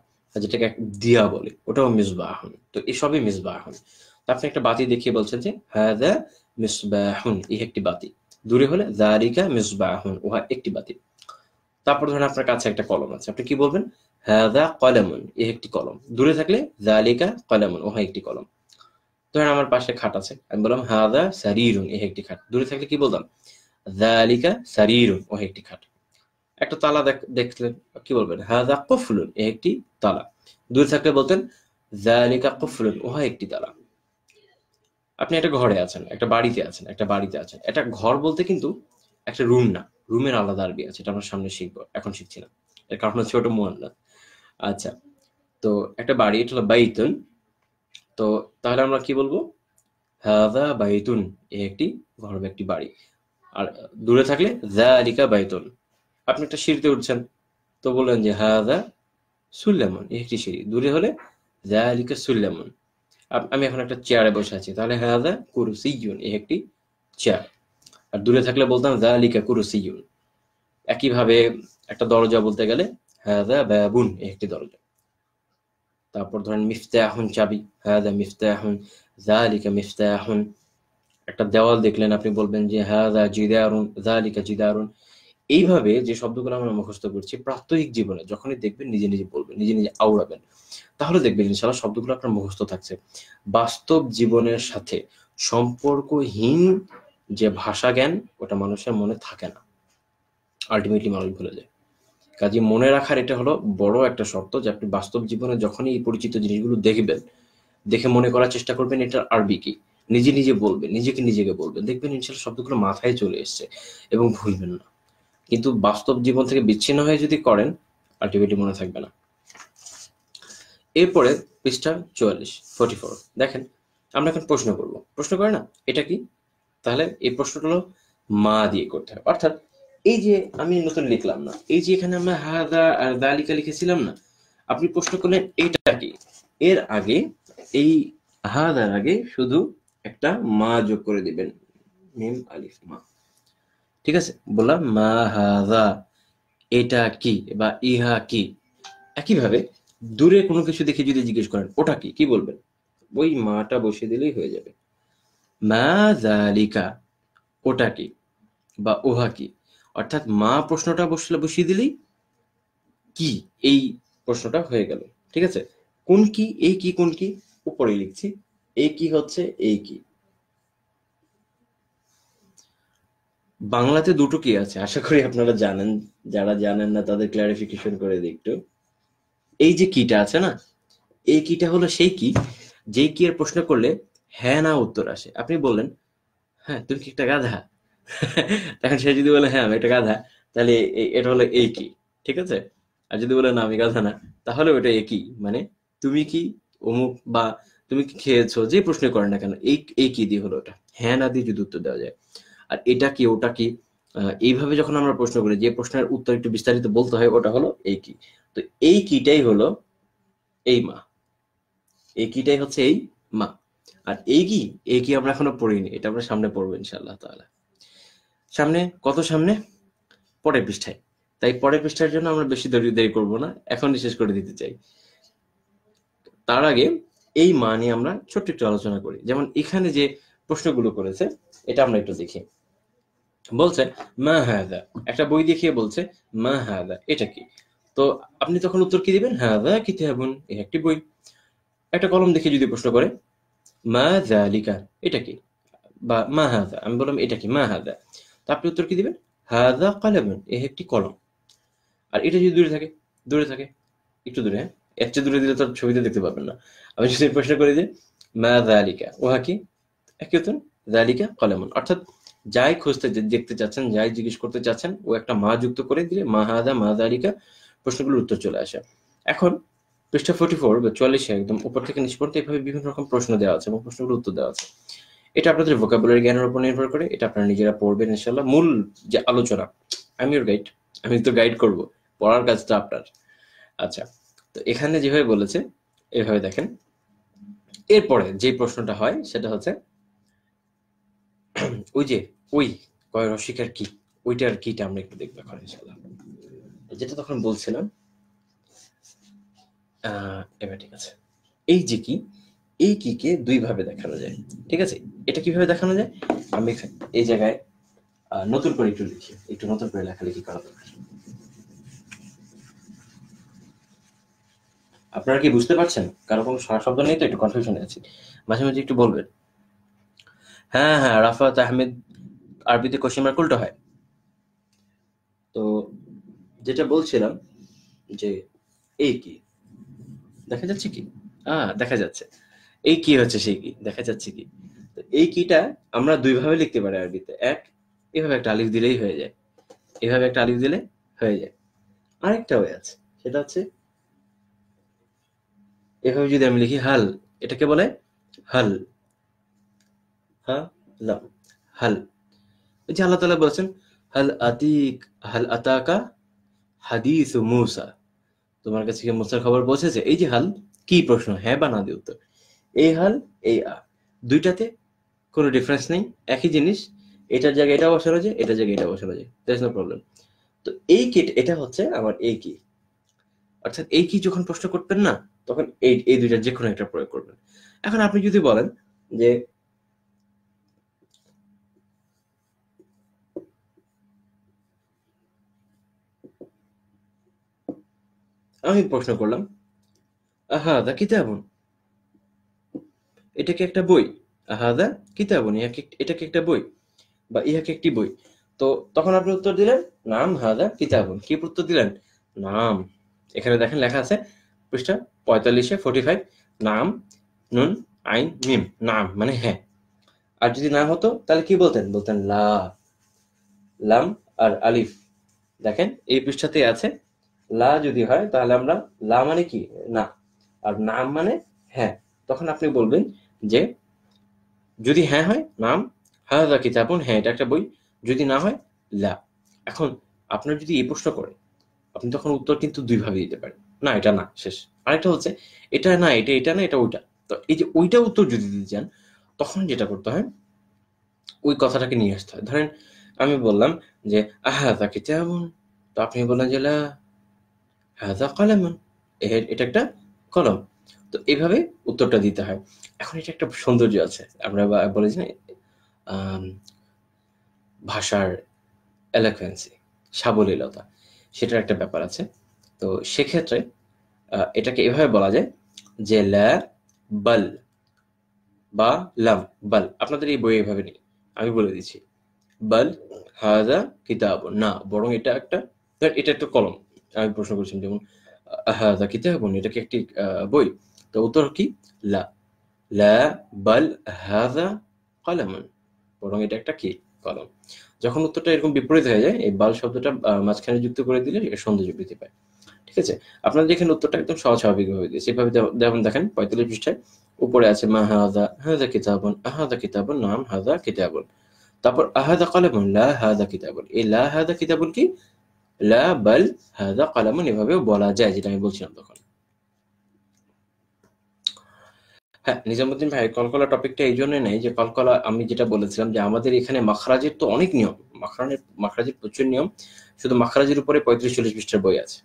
যেটাকে দিয়া বলে ওটাও মিসবা আহন তো এসবই মিসবা আহন তো আপনি একটা বাতি দেখিয়ে বলছেন যে হ্যাঁ মিসবাহুন এই একটি বাতি দূরে হলে দারিকা মিসবাহুন উহা একটি বাতি তারপর ধরেন আপনার কাছে একটা কলম আছে আপনি কি বলবেন হাদা কলেমন এ একটি কলম দূরে থাকলে জালিকা কলেমন ওহা একটি কলম ধরেন আমার পাশে খাট আছে আমি বললাম হাদা সারিরুন এ একটি খাট দূরে থাকলে কি বলতাম দালিকা সারিরুন ও একটি খাট একটা তালা দেখলেন কি বলবেন হাদা কফলুন এ একটি তালা দূরে থাকলে বলতেন জালিকা কফলুন ও একটি তালা আপনি একটা ঘরে আছেন একটা বাড়িতে আছেন একটা বাড়িতে আছেন এটা ঘর বলতে কিন্তু একটা রুম না রুমের আলাদা আরবি আছে এটা আমরা সামনে শিখবো এখন শিখছি না এর কারণ হচ্ছে ওটা মোয়ান্না আচ্ছা তো একটা বাড়ি এটা হলো বাইতুন তো তাহলে আমরা কি বলবো হাদা বাইতুন এ একটি ঘর একটি বাড়ি আর দূরে থাকলে দা আলিকা বাইতুন আপনি একটা সিঁড়িতে উঠছেন তো বললেন যে হাদা সুল্লামন এ একটি সিঁড়ি দূরে হলে দা আলিকা সুল্লামন আমি এখন একটা চেয়ারে বসে আছি তাহলে হাদা কুরুসিউন এ একটি চেয়ার আর দূরে থাকলে বলতাম দা আলিকা কুরুসিউন একইভাবে একটা দরজা বলতে গেলে হাদা বাবুন একটি দরজা তারপর ধরেন মিফতাহুন চাবি হাদা মিফতাহুন জালিকা মিফতাহুন একটা দেওয়াল দেখলেন আপনি বলবেন যে হাদা জিদারুন জালিকা জিদারুন এইভাবে যে শব্দগুলো আমরা মুখস্থ করছি প্রাত্যহিক জীবনে যখনই দেখবেন নিজে নিজে বলবেন নিজে নিজে আওড়াবেন তাহলে দেখবেন ইনশাল্লাহ শব্দগুলো আপনার মুখস্থ থাকছে বাস্তব জীবনের সাথে সম্পর্কহীন যে ভাষা জ্ঞান ওটা মানুষের মনে থাকে না আলটিমেটলি মানুষ ভুলে যায় কাজে মনে রাখার এটা হলো বড় একটা শর্ত যে আপনি বাস্তব জীবনে যখনই এই পরিচিত জিনিসগুলো দেখবেন দেখে মনে করার চেষ্টা করবেন এটার আরবি কি নিজে নিজে বলবেন নিজেকে নিজেকে বলবেন দেখবেন ইনশাল শব্দগুলো মাথায় চলে এসছে এবং ভুলবেন না কিন্তু বাস্তব জীবন থেকে বিচ্ছিন্ন হয়ে যদি করেন আলটিমেটলি মনে থাকবে না এরপরে পৃষ্ঠা চুয়াল্লিশ ফোর্টি ফোর দেখেন আমরা এখন প্রশ্ন করব প্রশ্ন করে না এটা কি তাহলে এই প্রশ্নটা হলো মা দিয়ে করতে হবে অর্থাৎ এই যে আমি নতুন লিখলাম না এই যে এখানে আমরা হাদা আর দালিকা লিখেছিলাম না আপনি প্রশ্ন করলেন এটা কি এর আগে এই হাদার আগে শুধু একটা মা যোগ করে দিবেন মিম আলিফ মা ঠিক আছে বললাম মা হাদা এটা কি বা ইহা কি একইভাবে দূরে কোনো কিছু দেখে যদি জিজ্ঞেস করেন ওটা কি কি বলবেন ওই মাটা বসিয়ে দিলেই হয়ে যাবে মা জালিকা ওটা কি বা ওহা কি অর্থাৎ মা প্রশ্নটা বসলে বসিয়ে দিলেই কি এই প্রশ্নটা হয়ে গেল ঠিক আছে কোন কি এই কি কোন কি উপরে লিখছি এই কি হচ্ছে এই কি বাংলাতে দুটো কি আছে আশা করি আপনারা জানেন যারা জানেন না তাদের ক্লারিফিকেশন করে দিই একটু এই যে কিটা আছে না এই কিটা হলো সেই কি যে কি এর প্রশ্ন করলে হ্যাঁ না উত্তর আসে আপনি বললেন হ্যাঁ তুমি কি একটা গাধা এখন সে যদি বলে হ্যাঁ আমি একটা গাধা তাহলে এটা হলো এই কি ঠিক আছে আর যদি বলে না আমি গাধা না তাহলে ওটা একই মানে তুমি কি অমুক বা তুমি কি খেয়েছো যে প্রশ্ন করে না কেন এই এই কি দিয়ে হলো ওটা হ্যাঁ না দিয়ে যদি উত্তর দেওয়া যায় আর এটা কি ওটা কি এইভাবে যখন আমরা প্রশ্ন করি যে প্রশ্নের উত্তর একটু বিস্তারিত বলতে হয় ওটা হলো এই কি তো এই কিটাই হলো এই মা এই কিটাই হচ্ছে এই মা আর এই কি এই কি আমরা এখনো পড়িনি এটা আমরা সামনে পড়বো ইনশাল্লাহ তাহলে সামনে কত সামনে পরের পৃষ্ঠায় তাই পরের পৃষ্ঠার জন্য আমরা বেশি দেরি দেরি করব না এখনই শেষ করে দিতে চাই তার আগে এই মা নিয়ে আমরা ছোট্ট একটু আলোচনা করি যেমন এখানে যে প্রশ্নগুলো করেছে এটা আমরা একটু দেখি বলছে মা হাদা একটা বই দেখিয়ে বলছে মা হাদা এটা কি তো আপনি তখন উত্তর কি দিবেন হাদা কিতাবুন এই একটি বই একটা কলম দেখে যদি প্রশ্ন করে মা জালিকা এটা কি বা মা হাদা আমি বললাম এটা কি মা হাদা তা আপনি উত্তর কি দিবেন হাদা কালামুন এ একটি কলম আর এটা যদি দূরে থাকে দূরে থাকে একটু দূরে হ্যাঁ এর চেয়ে দূরে দিলে তো ছবিতে দেখতে পাবেন না আমি যদি প্রশ্ন করি যে মা দালিকা ওহা কি একই উত্তর দালিকা কলামুন অর্থাৎ যাই খুঁজতে দেখতে চাচ্ছেন যাই জিজ্ঞেস করতে চাচ্ছেন ও একটা মা যুক্ত করে দিলে মা হাদা মা দালিকা প্রশ্নগুলোর উত্তর চলে আসে এখন পৃষ্ঠা ফোর্টি ফোর বা চুয়াল্লিশে একদম উপর থেকে নিচ এভাবে বিভিন্ন রকম প্রশ্ন দেওয়া আছে এবং প্রশ্নগুলোর উত্তর দেওয়া আছে এটা আপনাদের ভোকাবুলারি জ্ঞানের উপর নির্ভর করে এটা আপনারা নিজেরা পড়বেন ইনশাল্লাহ মূল যে আলোচনা আমি ওর গাইড আমি তো গাইড করব পড়ার কাজটা আপনার আচ্ছা তো এখানে যেভাবে বলেছে এভাবে দেখেন এরপরে যে প্রশ্নটা হয় সেটা হচ্ছে ওই যে ওই কয় রসিকার কি ওইটার কিটা আমরা একটু দেখবো এখন ইনশাল্লাহ যেটা তখন বলছিলাম আহ এবার ঠিক আছে এই যে কি এই কিকে দুইভাবে দেখানো যায় ঠিক আছে এটা কিভাবে দেখানো যায় আমি এই জায়গায় নতুন করে একটু লিখি একটু নতুন করে লেখালেখি করা দরকার আপনারা কি বুঝতে পারছেন কারো কোনো শব্দ নেই তো একটু কনফিউশনে আছি মাঝে মাঝে একটু বলবেন হ্যাঁ হ্যাঁ রাফাত আহমেদ আরবিতে কোশিমার উল্টো হয় তো যেটা বলছিলাম যে এই কি দেখা যাচ্ছে কি আহ দেখা যাচ্ছে এই কি হচ্ছে সেই কি দেখা যাচ্ছে কি এই কিটা আমরা দুইভাবে লিখতে পারি আরবিতে এক এভাবে একটা আলিফ দিলেই হয়ে যায় এভাবে একটা আলিফ দিলে হয়ে যায় আরেকটা হয়ে আছে সেটা হচ্ছে এভাবে যদি আমি লিখি হাল এটাকে বলে হাল হাল যে আল্লাহ তালা বলছেন হাল আতিক হাল আতাকা হাদিস মুসা তোমার কাছে কি মুসার খবর পৌঁছেছে এই যে হাল কি প্রশ্ন হ্যাঁ বা না দিয়ে উত্তর এই হাল এই আ দুইটাতে কোনো ডিফারেন্স নেই একই জিনিস এটার জায়গায় এটা বসানো যায় এটার জায়গায় এটা বসানো যায় দ্যাটস নো প্রবলেম তো এই কিট এটা হচ্ছে আমার এই কি অর্থাৎ এই কি যখন প্রশ্ন করবেন না তখন এই এই দুইটার যে কোনো একটা প্রয়োগ করবেন এখন আপনি যদি বলেন যে আমি প্রশ্ন করলাম আহা দা কিতাবুন এটাকে একটা বই হাদা কিতাব ইহাকে একটা বই বা ইহাকে একটি বই তো তখন আপনি উত্তর দিলেন নাম হাদা কিতাব কি উত্তর দিলেন নাম এখানে দেখেন লেখা আছে পৃষ্ঠা পঁয়তাল্লিশে ফোর্টি ফাইভ নাম নুন আইন মিম নাম মানে হ্যাঁ আর যদি না হতো তাহলে কি বলতেন বলতেন লা লাম আর আলিফ দেখেন এই পৃষ্ঠাতে আছে লা যদি হয় তাহলে আমরা লা মানে কি না আর নাম মানে হ্যাঁ তখন আপনি বলবেন যে যদি হ্যাঁ হয় নাম কি কিতাবুন হ্যাঁ এটা একটা বই যদি না হয় লা এখন আপনার যদি এই প্রশ্ন করে আপনি তখন উত্তর কিন্তু দুইভাবে দিতে পারেন না এটা না শেষ আরেকটা হচ্ছে এটা না এটা এটা না এটা ওইটা তো এই যে ওইটা উত্তর যদি দিতে চান তখন যেটা করতে হয় ওই কথাটাকে নিয়ে আসতে হয় ধরেন আমি বললাম যে আহাদা কিতাবুন তো আপনি বললেন যে লা হাদা কলামুন এটা একটা কলম তো এভাবে উত্তরটা দিতে হয় এখন এটা একটা সৌন্দর্য আছে আমরা বলে যে ভাষার এলোকুয়েন্সি সাবলীলতা সেটার একটা ব্যাপার আছে তো সেক্ষেত্রে এটাকে এভাবে বলা যায় যে লা বল বা লাম বল আপনাদের এই বই এভাবে নেই আমি বলে দিচ্ছি বল হাজা কিতাব না বরং এটা একটা এটা একটা কলম আমি প্রশ্ন করছিলাম যেমন হাজা কিতাব এটা কি একটি বই তো উত্তর কি লা লা বাল হাজা কলামুন বরং এটা একটা কি কলম যখন উত্তরটা এরকম বিপরীত হয়ে যায় এই বাল শব্দটা মাঝখানে যুক্ত করে দিলে এটা সৌন্দর্য বৃদ্ধি পায় ঠিক আছে আপনারা যেখানে উত্তরটা একদম সহজ হয়ে দিয়েছে এভাবে যেমন দেখেন পঁয়তাল্লিশ পৃষ্ঠায় উপরে আছে মা হাদা হাদা কিতাবন আহাদা কিতাবন নাম হাদা কিতাবন তারপর আহাদা কলামুন লা হাদা কিতাবন এই লা হাদা কিতাবন কি লা বাল হাদা কলামুন এভাবেও বলা যায় যেটা আমি বলছিলাম তখন হ্যাঁ নিজামুদ্দিন ভাই কলকলা টপিকটা এই জন্যই নেই যে কলকলা আমি যেটা বলেছিলাম যে আমাদের এখানে মাখরাজের তো অনেক নিয়ম মাখরানের মাখরাজের প্রচুর নিয়ম শুধু মাখরাজের উপরে পঁয়ত্রিশ চল্লিশ পৃষ্ঠার বই আছে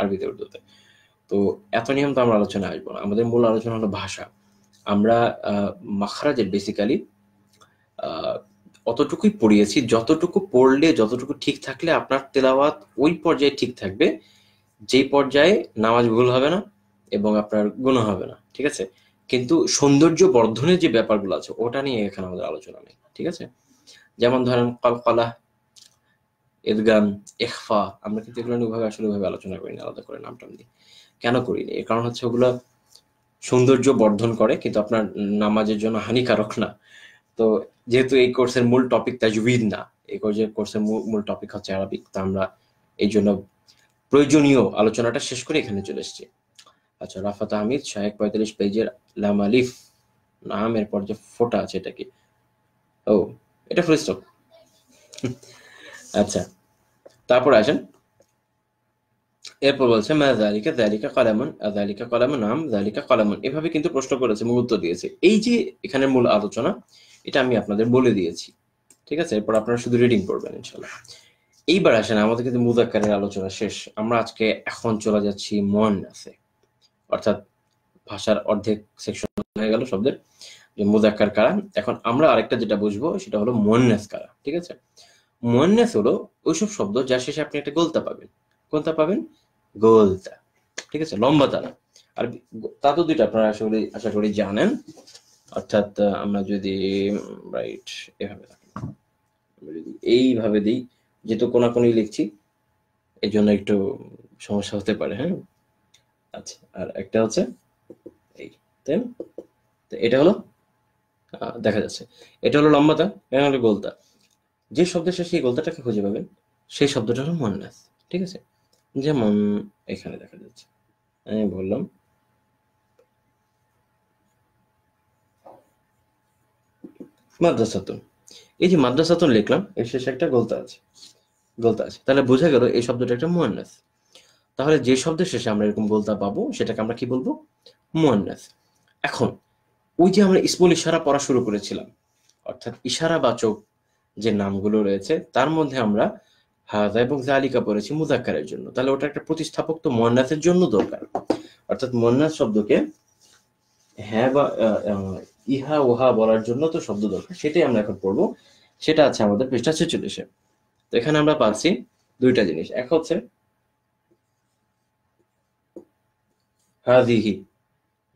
আরবিতে উর্দুতে তো এত নিয়ম তো আমরা আলোচনা আসবো না আমাদের মূল আলোচনা হলো ভাষা আমরা মাখরাজের বেসিক্যালি অতটুকুই পড়িয়েছি যতটুকু পড়লে যতটুকু ঠিক থাকলে আপনার তেলাওয়াত ওই পর্যায়ে ঠিক থাকবে যেই পর্যায়ে নামাজ ভুল হবে না এবং আপনার গুণ হবে না ঠিক আছে কিন্তু সৌন্দর্য বর্ধনের যে ব্যাপারগুলো আছে ওটা নিয়ে এখানে আমাদের আলোচনা নেই ঠিক আছে যেমন ধরেন কলকলা ইদগান এখফা আমরা কিন্তু এগুলো ওইভাবে আসলে ওইভাবে আলোচনা করি না আলাদা করে নামটাম টাম দিয়ে কেন করি এর কারণ হচ্ছে ওগুলো সৌন্দর্য বর্ধন করে কিন্তু আপনার নামাজের জন্য হানিকারক না তো যেহেতু এই কোর্সের মূল টপিক তাজবিদ না এই কোর্সের মূল টপিক হচ্ছে আরবিক তা আমরা এই জন্য প্রয়োজনীয় আলোচনাটা শেষ করে এখানে চলে এসেছি আচ্ছা রাফাত আহমিদ শাহেক পঁয়তাল্লিশ পেজের লামালিফ নামের পর যে ফোটা আছে এটা কি ও এটা ফুল স্টক আচ্ছা তারপর আসেন এরপর বলছে মা জালিকা জালিকা কলামন জালিকা কলামন নাম জালিকা কলামন এভাবে কিন্তু প্রশ্ন করেছে মূল উত্তর দিয়েছে এই যে এখানে মূল আলোচনা এটা আমি আপনাদের বলে দিয়েছি ঠিক আছে এরপর আপনারা শুধু রিডিং করবেন ইনশাল্লাহ এইবার আসেন আমাদের কিন্তু মুদাক্কারের আলোচনা শেষ আমরা আজকে এখন চলে যাচ্ছি মন আছে অর্থাৎ ভাষার অর্ধেক সেকশন হয়ে গেল শব্দের যে মুজাক্কার কারা এখন আমরা আরেকটা যেটা বুঝবো সেটা হলো মোয়ান্নাস কারা ঠিক আছে মোয়ান্নাস হলো ওইসব শব্দ যার শেষে আপনি একটা গোলতা পাবেন কোনটা পাবেন গোলতা ঠিক আছে লম্বা তারা আর তা তো দুইটা আপনারা আশা করি আশা করি জানেন অর্থাৎ আমরা যদি রাইট এভাবে আমরা যদি এইভাবে দিই যেহেতু কোনাকুনি লিখছি এই জন্য একটু সমস্যা হতে পারে হ্যাঁ আচ্ছা আর একটা হচ্ছে এই দেন এটা হলো দেখা যাচ্ছে এটা হলো লম্বাতা এটা হলো গোলতা যে শব্দের শেষে এই গোলতাটাকে খুঁজে পাবেন সেই শব্দটা হলো মন্নাস ঠিক আছে যেমন এখানে দেখা যাচ্ছে আমি বললাম মাদ্রাসাতুন এই যে মাদ্রাসাতুন লিখলাম এর শেষে একটা গোলতা আছে গোলতা আছে তাহলে বোঝা গেল এই শব্দটা একটা মোয়ান্নাস তাহলে যে শব্দের শেষে আমরা এরকম বলতে পাবো সেটাকে আমরা কি বলবো মুয়ান্নাস এখন ওই যে আমরা ইসমুল ইশারা পড়া শুরু করেছিলাম অর্থাৎ ইশারাবাচক যে নামগুলো রয়েছে তার মধ্যে আমরা হাজা এবং জালিকা পড়েছি মুজাক্কারের জন্য তাহলে ওটা একটা প্রতিস্থাপক তো মোয়ান্নাসের জন্য দরকার অর্থাৎ মোয়ান্নাস শব্দকে হ্যাঁ বা ইহা ওহা বলার জন্য তো শব্দ দরকার সেটাই আমরা এখন পড়বো সেটা আছে আমাদের পৃষ্ঠা ছেচল্লিশে তো এখানে আমরা পাচ্ছি দুইটা জিনিস এক হচ্ছে হাদিহি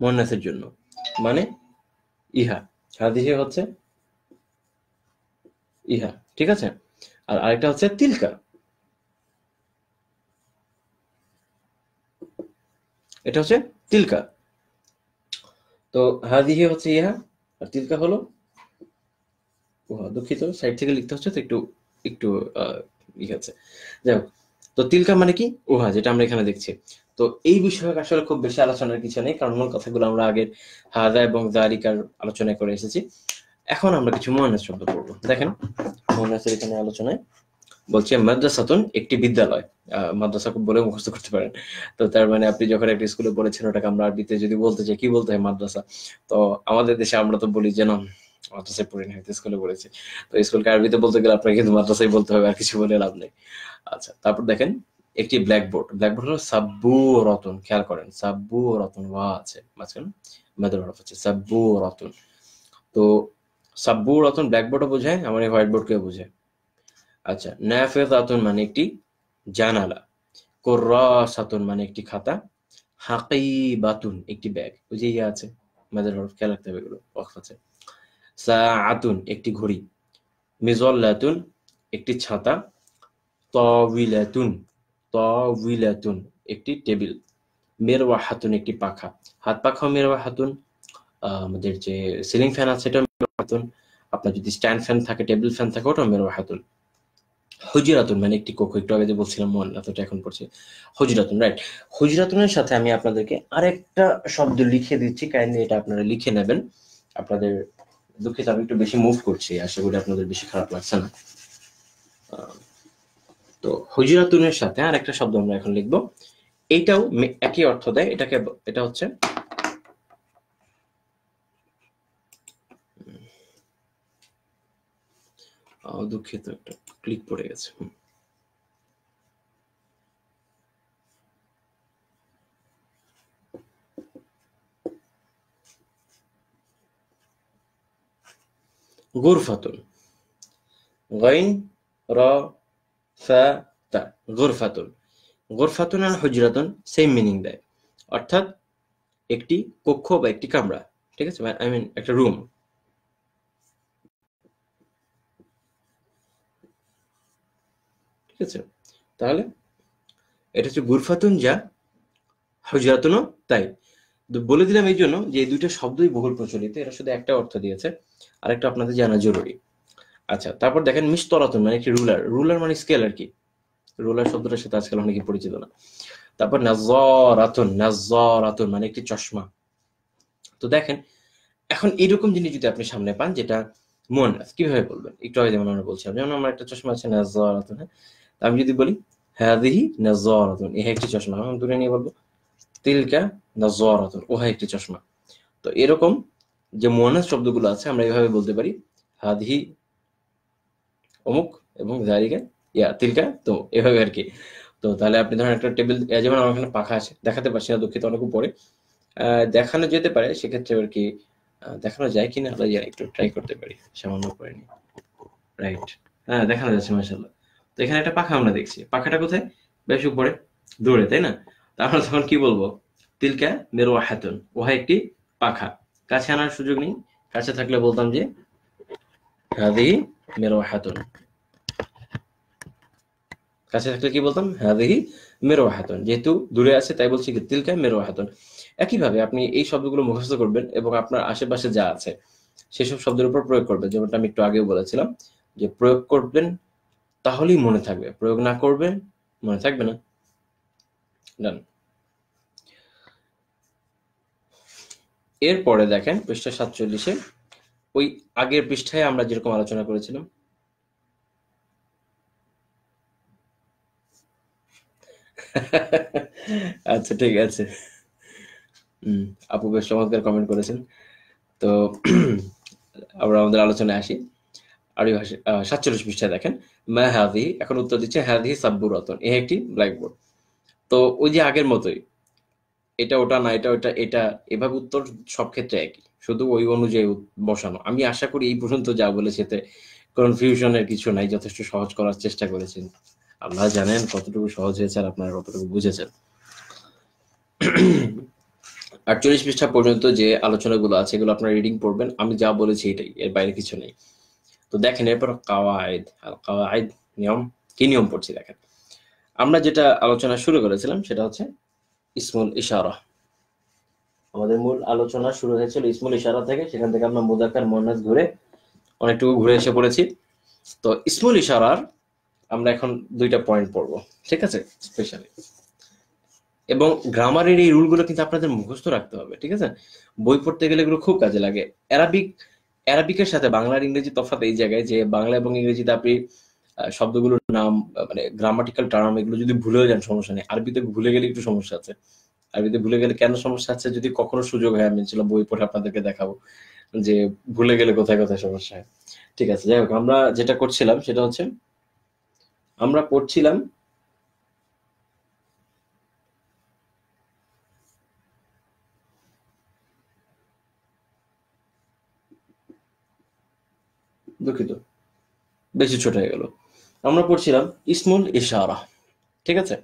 মোনাসের জন্য মানে ইহা হাদিহি হচ্ছে ইহা ঠিক আছে আর আরেকটা হচ্ছে তিলকা এটা হচ্ছে তিলকা তো হাদিহি হচ্ছে ইহা আর তিলকা হলো দুঃখিত সাইড থেকে লিখতে হচ্ছে তো একটু একটু ইয়ে আছে যাই হোক তো তিলকা মানে কি উহা যেটা আমরা এখানে দেখছি তো এই বিষয়ে আসলে খুব বেশি আলোচনার কিছু নেই কারণ মূল কথাগুলো আমরা আগের হাজা এবং জারিকার আলোচনা করে এসেছি এখন আমরা কিছু মোহনাস শব্দ পড়বো দেখেন মোহনাসের এখানে আলোচনায় বলছে মাদ্রাসাতুন একটি বিদ্যালয় মাদ্রাসা বলে মুখস্থ করতে পারেন তো তার মানে আপনি যখন একটা স্কুলে পড়েছেন ওটাকে আমরা আরবিতে যদি বলতে চাই কি বলতে হয় মাদ্রাসা তো আমাদের দেশে আমরা তো বলি যেন মাদ্রাসায় পড়ি না স্কুলে পড়েছি তো স্কুলকে আরবিতে বলতে গেলে আপনাকে কিন্তু মাদ্রাসায় বলতে হবে আর কিছু বলে লাভ নেই আচ্ছা তারপর দেখেন একটি ব্ল্যাকবোর্ড ব্ল্যাকবোর্ড হলো সাব্বু রতন খেয়াল করেন সাব্বু রতন ওয়া আছে মাঝখানে মেদর হরফ আছে সাব্বু রতন তো সাব্বু রতন ব্ল্যাকবোর্ড বোঝায় আমার এই হোয়াইট বোর্ডকে বোঝায় আচ্ছা নাফেজ আতুন মানে একটি জানালা কোর্রাস আতুন মানে একটি খাতা হাকি বাতুন একটি ব্যাগ ওই ইয়ে আছে মেদর হরফ খেয়াল রাখতে হবে এগুলো ওয়াকফ আছে সা আতুন একটি ঘড়ি মিজল্লাতুন একটি ছাতা তউিলাতুন তউিলাতুন একটি টেবিল মেরওয়া হাতুন একটি পাখা হাত পাখাও মেরওয়া হাতুন আমাদের যে সিলিং ফ্যান আছে এটা হাতুন আপনার যদি স্ট্যান্ড ফ্যান থাকে টেবিল ফ্যান থাকে ওটা মেরওয়া হাতুন হজিরাতুন মানে একটি কক্ষ একটু আগে যে বলছিলাম মন এতটা এখন পড়ছে হজিরাতুন রাইট হজিরাতুনের সাথে আমি আপনাদেরকে আরেকটা শব্দ লিখে দিচ্ছি কাইন্ডলি এটা আপনারা লিখে নেবেন আপনাদের দুঃখিত আমি একটু বেশি মুভ করছি আশা করি আপনাদের বেশি খারাপ লাগছে না তো হজিরাতুনের সাথে আর একটা শব্দ আমরা এখন লিখব এইটাও একই অর্থ দেয় এটাকে এটা হচ্ছে দুঃখিত একটা ক্লিক পড়ে গেছে গুরফাতুন গাইন র ফাতা গোরফাতুন গোরফাতুন আর হজরাতুন সেম মিনিং দেয় অর্থাৎ একটি কক্ষ বা একটি কামরা ঠিক আছে আই মিন একটা রুম ঠিক আছে তাহলে এটা হচ্ছে গুরফাতুন যা হজরাতুনও তাই বলে দিলাম এই জন্য যে এই দুইটা শব্দই বহুল প্রচলিত এরা শুধু একটা অর্থ দিয়েছে আরেকটা আপনাদের জানা জরুরি আচ্ছা তারপর দেখেন মিস্তরাতুন মানে একটি রুলার রুলার মানে স্কেল আর কি রুলার শব্দটার সাথে আজকাল অনেকে পরিচিত না তারপর নাজরাতুন নাজরাতুন মানে একটি চশমা তো দেখেন এখন এরকম জিনিস যদি আপনি সামনে পান যেটা মন কিভাবে বলবেন একটু আগে যেমন আমরা বলছিলাম যেমন আমার একটা চশমা আছে নাজরাতুন হ্যাঁ আমি যদি বলি হাদিহি নাজরাতুন এই একটি চশমা আমি দূরে নিয়ে বলবো তিলকা নাজরাতুন ওহা একটি চশমা তো এরকম যে মোয়ানাস শব্দগুলো আছে আমরা এভাবে বলতে পারি হাদিহি অমুক এবং জারিকা ইয়া তিলকা তো এভাবে আর কি তো তাহলে আপনি ধরেন একটা টেবিল যেমন আমার এখানে পাখা আছে দেখাতে পারছি না দুঃখিত অনেক উপরে দেখানো যেতে পারে সেক্ষেত্রে আর কি দেখানো যায় কিনা আমরা একটু ট্রাই করতে পারি সামান্য করে নি রাইট হ্যাঁ দেখানো যাচ্ছে মাসাল্লাহ তো এখানে একটা পাখা আমরা দেখছি পাখাটা কোথায় বেশ উপরে দূরে তাই না তা আমরা তখন কি বলবো তিলকা মেরো হাতুন ওহা একটি পাখা কাছে আনার সুযোগ নেই কাছে থাকলে বলতাম যে রাধি মেরোহাতুন কাছে থাকলে কি বলতাম হাদিহি মেরোহাতুন যেহেতু দূরে আছে তাই বলছি কি তিলকা মেরোহাতুন একইভাবে আপনি এই শব্দগুলো মুখস্থ করবেন এবং আপনার আশেপাশে যা আছে সেসব শব্দের উপর প্রয়োগ করবেন যেমনটা আমি একটু আগেও বলেছিলাম যে প্রয়োগ করবেন তাহলেই মনে থাকবে প্রয়োগ না করবেন মনে থাকবে না ডান এরপরে দেখেন পৃষ্ঠা সাতচল্লিশে ওই আগের পৃষ্ঠায় আমরা যেরকম আলোচনা করেছিলাম আচ্ছা ঠিক আছে আপু বেশ চমৎকার কমেন্ট করেছেন তো আমরা আমাদের আলোচনায় আসি আরবি ভাষা সাতচল্লিশ পৃষ্ঠায় দেখেন মা হাদি এখন উত্তর দিচ্ছে হ্যাভি সাব্বু রতন এ একটি ব্ল্যাকবোর্ড তো ওই যে আগের মতোই এটা ওটা না এটা ওটা এটা এভাবে উত্তর সব ক্ষেত্রে একই শুধু ওই অনুযায়ী বসানো আমি আশা করি এই পর্যন্ত যা বলেছেতে কনফিউশনের কিছু নাই যথেষ্ট সহজ করার চেষ্টা করেছেন আল্লাহ জানেন কতটুকু সহজ হয়েছে আর আপনারা কতটুকু বুঝেছেন আটচল্লিশ পৃষ্ঠা পর্যন্ত যে আলোচনাগুলো আছে এগুলো আপনারা রিডিং পড়বেন আমি যা বলেছি এটাই এর বাইরে কিছু নেই তো দেখেন এরপর কাওয়ায়দ আর কাওয়ায়দ নিয়ম কি নিয়ম পড়ছি দেখেন আমরা যেটা আলোচনা শুরু করেছিলাম সেটা হচ্ছে ইসমুল ইশারা আমাদের মূল আলোচনা শুরু হয়েছিল ইসমুল ইশারা থেকে সেখান থেকে আমরা মুদাকার মোনাজ ঘুরে অনেকটুকু ঘুরে এসে পড়েছি তো ইসমুল ইশারার আমরা এখন দুইটা পয়েন্ট পড়বো ঠিক আছে স্পেশালি এবং গ্রামারের এই রুলগুলো কিন্তু আপনাদের মুখস্থ রাখতে হবে ঠিক আছে বই পড়তে গেলে এগুলো খুব কাজে লাগে অ্যারাবিক অ্যারাবিকের সাথে বাংলার ইংরেজি তফাৎ এই জায়গায় যে বাংলা এবং ইংরেজিতে আপনি শব্দগুলোর নাম মানে গ্রামাটিক্যাল টার্ম এগুলো যদি ভুলেও যান সমস্যা নেই আরবিতে ভুলে গেলে একটু সমস্যা আছে আমি যদি ভুলে গেলে কেন সমস্যা আছে যদি কখনো সুযোগ হয় আমি ছিল বই পড়ে আপনাদেরকে দেখাবো যে ভুলে গেলে কোথায় কোথায় সমস্যা হয় ঠিক আছে যাই হোক আমরা যেটা করছিলাম সেটা হচ্ছে আমরা পড়ছিলাম দুঃখিত বেশি ছোট হয়ে গেল আমরা পড়ছিলাম ইসমুল ইশারা ঠিক আছে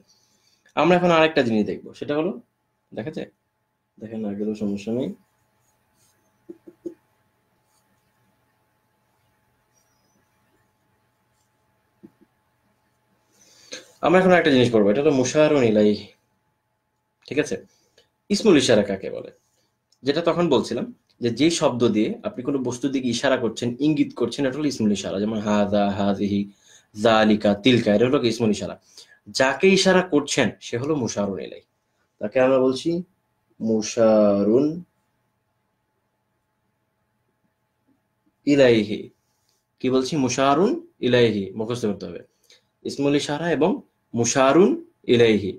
আমরা এখন আরেকটা জিনিস দেখবো সেটা হলো দেখা যায় দেখেন না গেলেও সমস্যা নেই আমরা এখন একটা জিনিস করবো এটা হলো মুশাহারুন ইলাইহি ঠিক আছে ইসমুল ইশারা কাকে বলে যেটা তখন বলছিলাম যে যে শব্দ দিয়ে আপনি কোনো বস্তু দিকে ইশারা করছেন ইঙ্গিত করছেন এটা হলো ইসমুল ইশারা যেমন হাজা হাজিহি জালিকা তিলকা এটা হলো ইসমুল ইশারা যাকে ইশারা করছেন সে হলো মুশাহারুন ইলাইহি তাকে আমরা বলছি মুশারুন ইলাইহি কি বলছি মুশারুন ইলাইহি মুখস্থ করতে হবে ইসমুল ইশারা এবং মুশারুন ইলাইহি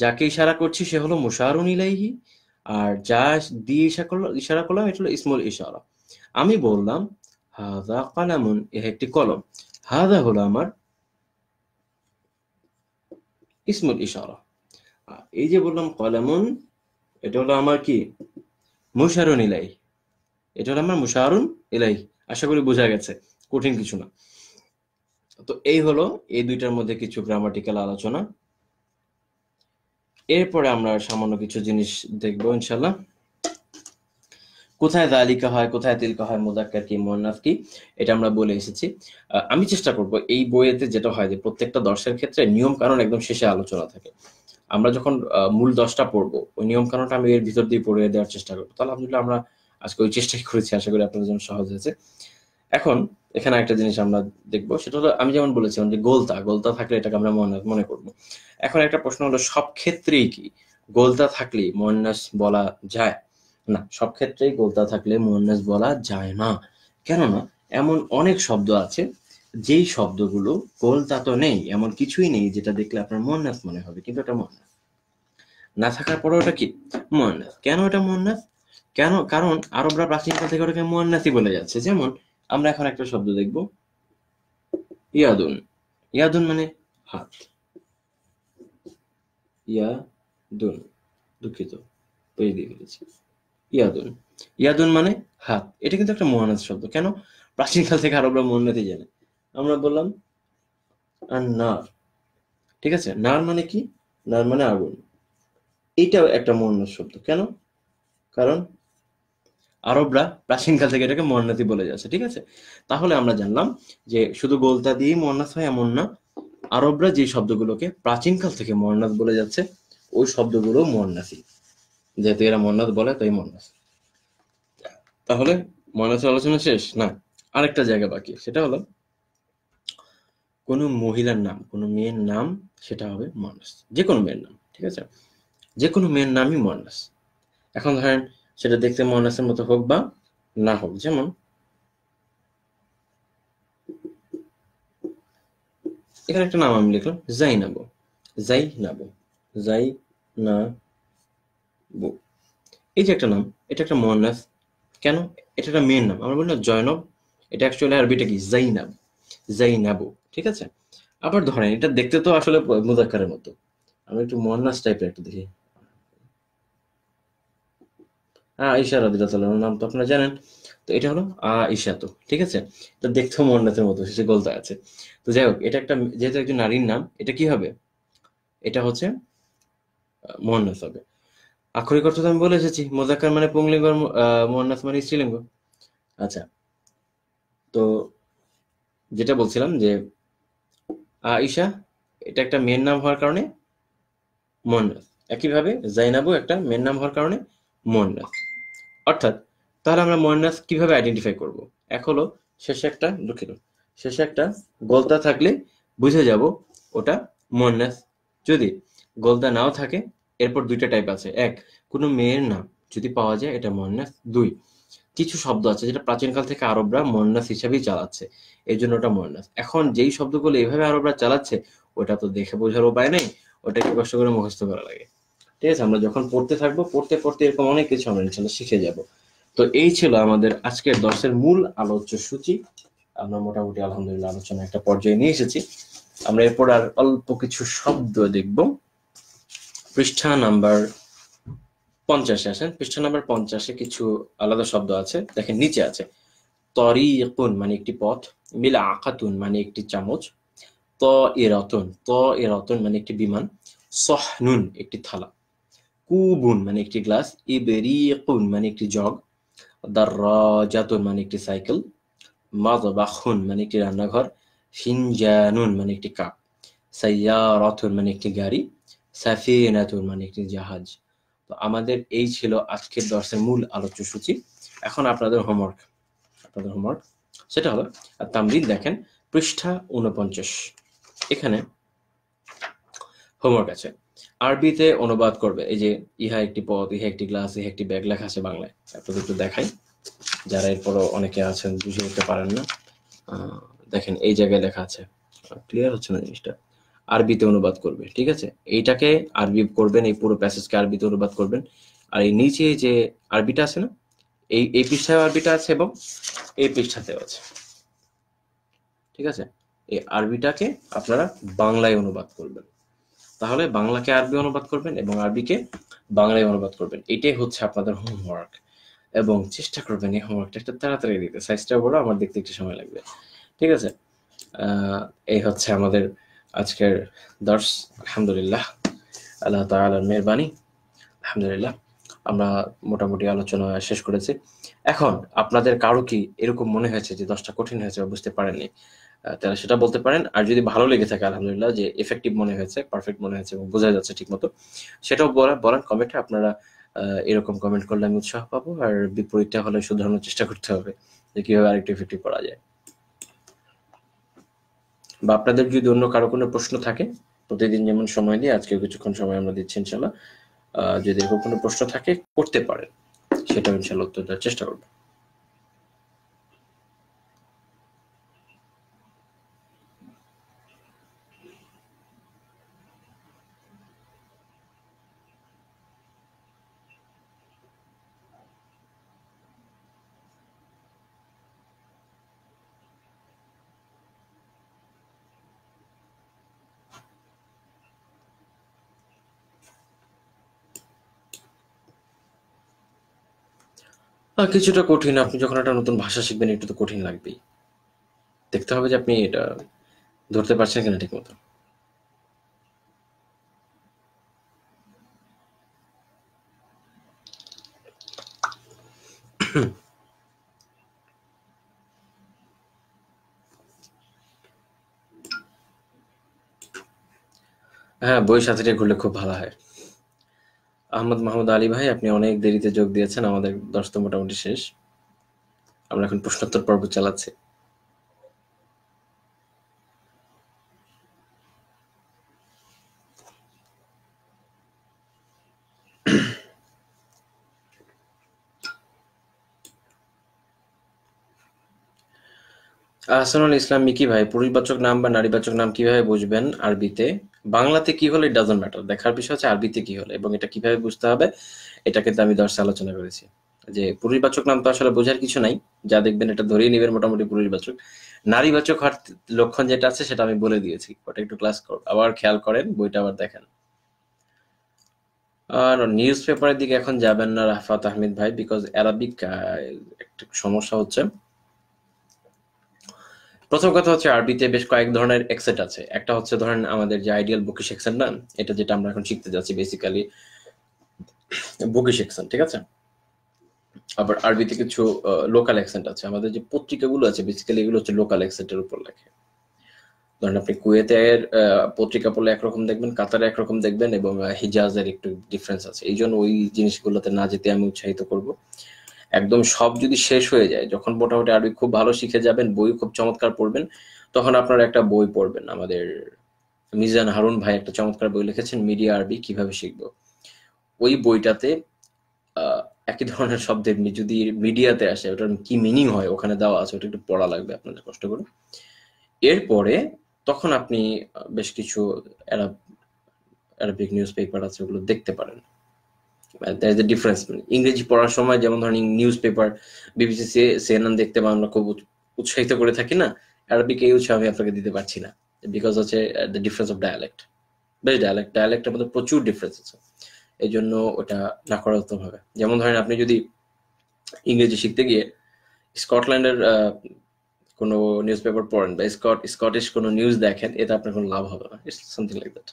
যাকে ইশারা করছি সে হলো মুশারুন ইলাইহি আর যা দিয়ে ইশারা করলাম এটা হলো ইসমুল ইশারা আমি বললাম হাদা কালামুন এ একটি কলম হাদা হলো আমার ইসমুল ইশারা এই যে বললাম কলামুন এটা হলো আমার কি মুশারুন ইলাই এটা হলো আমার মুশারুন ইলাই আশা করি বোঝা গেছে কঠিন কিছু না তো এই হলো এই দুইটার মধ্যে কিছু গ্রামাটিক্যাল আলোচনা এরপরে আমরা সামান্য কিছু জিনিস দেখব ইনশাল্লাহ কোথায় দালিকা হয় কোথায় তিলকা হয় মোদাক্কার কি মোন্নাফ কি এটা আমরা বলে এসেছি আমি চেষ্টা করব এই বইয়েতে যেটা হয় যে প্রত্যেকটা দর্শের ক্ষেত্রে নিয়ম কারণ একদম শেষে আলোচনা থাকে আমরা যখন মূল দশটা পড়বো ওই নিয়ম কানুনটা আমি এর ভিতর দিয়ে পড়ে দেওয়ার চেষ্টা করবো তাহলে আলহামদুলিল্লাহ আমরা আজকে ওই চেষ্টাই করেছি আশা করি আপনাদের জন্য সহজ হয়েছে এখন এখানে একটা জিনিস আমরা দেখবো সেটা হলো আমি যেমন বলেছিলাম যে গোলতা গোলতা থাকলে এটাকে আমরা মনে মনে করবো এখন একটা প্রশ্ন হলো সব ক্ষেত্রেই কি গোলতা থাকলে মন্নাস বলা যায় না সব ক্ষেত্রেই গোলতা থাকলে মন্নাস বলা যায় না কেননা এমন অনেক শব্দ আছে যেই শব্দগুলো কোল তা তো নেই এমন কিছুই নেই যেটা দেখলে আপনার মোহনাথ মনে হবে কিন্তু এটা মোহনাথ না থাকার পরেও ওটা কি মোহনাথ কেন এটা মোহনাথ কেন কারণ আরবরা প্রাচীনকাল থেকে ওটাকে মোহনাথই বলে যাচ্ছে যেমন আমরা এখন একটা শব্দ দেখব ইয়াদুন ইয়াদুন মানে হাত ইয়াদুন দুঃখিত দিয়ে ফেলেছি ইয়াদুন ইয়াদুন মানে হাত এটা কিন্তু একটা মোহনাথ শব্দ কেন প্রাচীনকাল থেকে আরবরা মোহনাথই জানে আমরা বললাম আর নার ঠিক আছে নার মানে কি নার মানে আগুন এটাও একটা মর্ণ শব্দ কেন কারণ আরবরা প্রাচীনকাল থেকে এটাকে মর্ণাতি বলে যাচ্ছে ঠিক আছে তাহলে আমরা জানলাম যে শুধু গোলতা দিয়েই মর্নাথ হয় এমন না আরবরা যে শব্দগুলোকে প্রাচীনকাল থেকে মর্নাথ বলে যাচ্ছে ওই শব্দগুলো মর্নাথি যেহেতু এরা মর্ণাত বলে তাই মর্ণাস তাহলে মর্ণাসের আলোচনা শেষ না আরেকটা জায়গা বাকি সেটা হলো কোনো মহিলার নাম কোনো মেয়ের নাম সেটা হবে মানস যে কোনো মেয়ের নাম ঠিক আছে যে কোনো মেয়ের নামই মানস এখন ধরেন সেটা দেখতে মানসের মতো হোক বা না হোক যেমন এখানে একটা নাম আমি লিখলাম জাইনাবো নাবো জাই না বো এই যে একটা নাম এটা একটা মহানাস কেন এটা একটা মেয়ের নাম আমরা বললাম জয়নব এটা অ্যাকচুয়ালি আরবিটা কি জাইনাব জাইনাবো ঠিক আছে আবার ধরেন এটা দেখতে তো আসলে মুদাক্কারের মতো আমি একটু মন্নাস টাইপের একটু দেখি হ্যাঁ ঈশা রাদিল্লাহ নাম তো আপনারা জানেন তো এটা হলো আ ঈশা তো ঠিক আছে তো দেখতেও মন্নাথের মতো সে গলতা আছে তো যাই হোক এটা একটা যেহেতু একজন নারীর নাম এটা কি হবে এটা হচ্ছে মোহনাস হবে আক্ষরিক অর্থ আমি বলে এসেছি মোজাক্কার মানে পুংলিঙ্গ মোহনাস মানে স্ত্রীলিঙ্গ আচ্ছা তো যেটা বলছিলাম যে আইসা এটা একটা মেয়ের নাম হওয়ার কারণে মন্নাস একইভাবে জাইনাবু একটা মেয়ের নাম হওয়ার কারণে মন্নাস অর্থাৎ তাহলে আমরা মন্নাস কিভাবে আইডেন্টিফাই করব এক হলো শেষে একটা দুঃখিত শেষে একটা গলদা থাকলে বুঝে যাব ওটা মন্নাস যদি গলদা নাও থাকে এরপর দুইটা টাইপ আছে এক কোনো মেয়ের নাম যদি পাওয়া যায় এটা মন্নাস দুই কিছু শব্দ আছে যেটা প্রাচীনকাল থেকে আরবরা মোয়ান্নাস হিসাবেই চালাচ্ছে এই জন্য ওটা মোয়ান্নাস এখন যেই শব্দগুলো এইভাবে আরবরা চালাচ্ছে ওটা তো দেখে বোঝার উপায় নেই ওটাকে কষ্ট করে মুখস্থ করা লাগে ঠিক আছে আমরা যখন পড়তে থাকবো পড়তে পড়তে এরকম অনেক কিছু আমরা ইনশাল্লাহ শিখে যাব তো এই ছিল আমাদের আজকের দর্শের মূল আলোচ্য সূচি আমরা মোটামুটি আলহামদুলিল্লাহ আলোচনা একটা পর্যায়ে নিয়ে এসেছি আমরা এরপর আর অল্প কিছু শব্দ দেখব পৃষ্ঠা নাম্বার পঞ্চাশে আসেন পৃষ্ঠা নাম্বার পঞ্চাশে কিছু আলাদা শব্দ আছে দেখেন নিচে আছে তরিকুন মানে একটি পথ মিল আকাতুন মানে একটি চামচ ত এরতন ত এরতন মানে একটি বিমান সহনুন একটি থালা কুবুন মানে একটি গ্লাস ইবেরিকুন মানে একটি জগ দার্রাজাতুন মানে একটি সাইকেল মাজবাখুন মানে একটি রান্নাঘর ফিনজানুন মানে একটি কাপ রথন মানে একটি গাড়ি সাফিনাতুন মানে একটি জাহাজ তো আমাদের এই ছিল আজকের দর্শের মূল আলোচ্য সূচি এখন আপনাদের হোমওয়ার্ক আপনাদের হোমওয়ার্ক সেটা হলো তামরিদ দেখেন পৃষ্ঠা উনপঞ্চাশ এখানে হোমওয়ার্ক আছে আরবিতে অনুবাদ করবে এই যে ইহা একটি পদ ইহা একটি গ্লাস ইহা একটি ব্যাগ লেখা আছে বাংলায় আপনাদের একটু দেখাই যারা এরপরও অনেকে আছেন বুঝে উঠতে পারেন না দেখেন এই জায়গায় লেখা আছে ক্লিয়ার হচ্ছে না জিনিসটা আরবিতে অনুবাদ করবে ঠিক আছে এইটাকে আরবি করবেন এই পুরো প্যাসেজকে আরবিতে অনুবাদ করবেন আর এই নিচে যে আরবিটা আছে না এই এই পৃষ্ঠায় আরবিটা আছে এবং এই পৃষ্ঠাতেও আছে ঠিক আছে এই আরবিটাকে আপনারা বাংলায় অনুবাদ করবেন তাহলে বাংলাকে আরবি অনুবাদ করবেন এবং আরবিকে বাংলায় অনুবাদ করবেন এটাই হচ্ছে আপনাদের হোমওয়ার্ক এবং চেষ্টা করবেন এই হোমওয়ার্কটা একটা তাড়াতাড়ি দিতে সাইজটা বড় আমার দেখতে একটু সময় লাগবে ঠিক আছে এই হচ্ছে আমাদের আজকের দর্শ আলহামদুলিল্লাহ আল্লাহ তালার মেহরবানি আলহামদুলিল্লাহ আমরা মোটামুটি আলোচনা শেষ করেছি এখন আপনাদের কারো কি এরকম মনে হয়েছে যে দশটা কঠিন হয়েছে বুঝতে পারেননি তাহলে সেটা বলতে পারেন আর যদি ভালো লেগে থাকে আলহামদুলিল্লাহ যে এফেক্টিভ মনে হয়েছে পারফেক্ট মনে হয়েছে এবং বোঝা যাচ্ছে ঠিক মতো সেটাও বলেন কমেন্টে আপনারা এরকম কমেন্ট করলে আমি উৎসাহ পাবো আর বিপরীতটা হলে শুধরানোর চেষ্টা করতে হবে যে কিভাবে আরেকটু এফেক্টিভ করা যায় বা আপনাদের যদি অন্য কারো কোনো প্রশ্ন থাকে প্রতিদিন যেমন সময় দিয়ে আজকে কিছুক্ষণ সময় আমরা দিচ্ছি ইনশাল্লাহ যদি কোনো প্রশ্ন থাকে করতে পারেন সেটা ইনশাল্লাহ উত্তর দেওয়ার চেষ্টা করবো কিছুটা কঠিন আপনি যখন একটা নতুন ভাষা শিখবেন একটু তো কঠিন লাগবেই দেখতে হবে যে আপনি এটা ধরতে পারছেন কিনা ঠিক মতো হ্যাঁ বই সাথে ঘুরলে খুব ভালো হয় আহমদ মাহমুদ আলী ভাই আপনি অনেক দেরিতে যোগ দিয়েছেন আমাদের দশ তো মোটামুটি শেষ আমরা এখন প্রশ্নোত্তর পর্ব চালাচ্ছি আহসানুল ইসলাম মিকি ভাই পুরুষবাচক নাম বা নারীবাচক নাম কিভাবে বুঝবেন আরবিতে বাংলাতে কি হলে ইট ডাজন্ট ম্যাটার দেখার বিষয় হচ্ছে আরবিতে কি হলে এবং এটা কিভাবে বুঝতে হবে এটা কিন্তু আমি দর্শে আলোচনা করেছি যে পুরুষবাচক নাম তো আসলে বোঝার কিছু নাই যা দেখবেন এটা ধরেই নেবেন মোটামুটি পুরুষবাচক নারীবাচক হওয়ার লক্ষণ যেটা আছে সেটা আমি বলে দিয়েছি ওটা একটু ক্লাস কর আবার খেয়াল করেন বইটা আবার দেখেন আর নিউজ পেপারের দিকে এখন যাবেন না রাফাত আহমেদ ভাই বিকজ অ্যারাবিক একটা সমস্যা হচ্ছে প্রথম কথা হচ্ছে আরবিতে বেশ কয়েক ধরনের এক্সেট আছে একটা হচ্ছে ধরেন আমাদের যে আইডিয়াল বুকি সেকশন না এটা যেটা আমরা এখন শিখতে যাচ্ছি বেসিক্যালি বুকি সেকশন ঠিক আছে আবার আরবিতে কিছু লোকাল অ্যাকসেন্ট আছে আমাদের যে পত্রিকাগুলো আছে বেসিক্যালি এগুলো হচ্ছে লোকাল অ্যাকসেন্টের উপর লেখে ধরেন আপনি কুয়েতের পত্রিকা পড়লে একরকম দেখবেন কাতারে একরকম দেখবেন এবং হিজাজের একটু ডিফারেন্স আছে এই জন্য ওই জিনিসগুলোতে না যেতে আমি উৎসাহিত করব একদম সব যদি শেষ হয়ে যায় যখন মোটামুটি আরবি খুব ভালো শিখে যাবেন বই খুব চমৎকার পড়বেন তখন আপনারা একটা বই পড়বেন আমাদের মিজান হারুন ভাই একটা চমৎকার বই লিখেছেন মিডিয়া আরবি কিভাবে শিখবো ওই বইটাতে একই ধরনের এমনি যদি মিডিয়াতে আসে ওটার কি মিনিং হয় ওখানে দেওয়া আছে ওটা একটু পড়া লাগবে আপনাদের কষ্ট করে এরপরে তখন আপনি বেশ কিছু অ্যারাবিক নিউজ পেপার আছে ওগুলো দেখতে পারেন দ্যার ইজ ডিফারেন্স ইংরেজি পড়ার সময় যেমন ধরেন নিউজ পেপার বিবিসি সিএনএন দেখতে বা আমরা খুব উৎসাহিত করে থাকি না অ্যারাবিক এই উৎসাহ আমি আপনাকে দিতে পারছি না বিকজ হচ্ছে দ্য ডিফারেন্স অফ ডায়ালেক্ট বেশ ডায়ালেক্ট ডায়ালেক্টের মধ্যে প্রচুর ডিফারেন্স আছে এই জন্য ওটা না করা উত্তম হবে যেমন ধরেন আপনি যদি ইংরেজি শিখতে গিয়ে স্কটল্যান্ডের কোনো নিউজ পেপার পড়েন বা স্কট স্কটিশ কোনো নিউজ দেখেন এতে আপনার কোনো লাভ হবে না it's something like that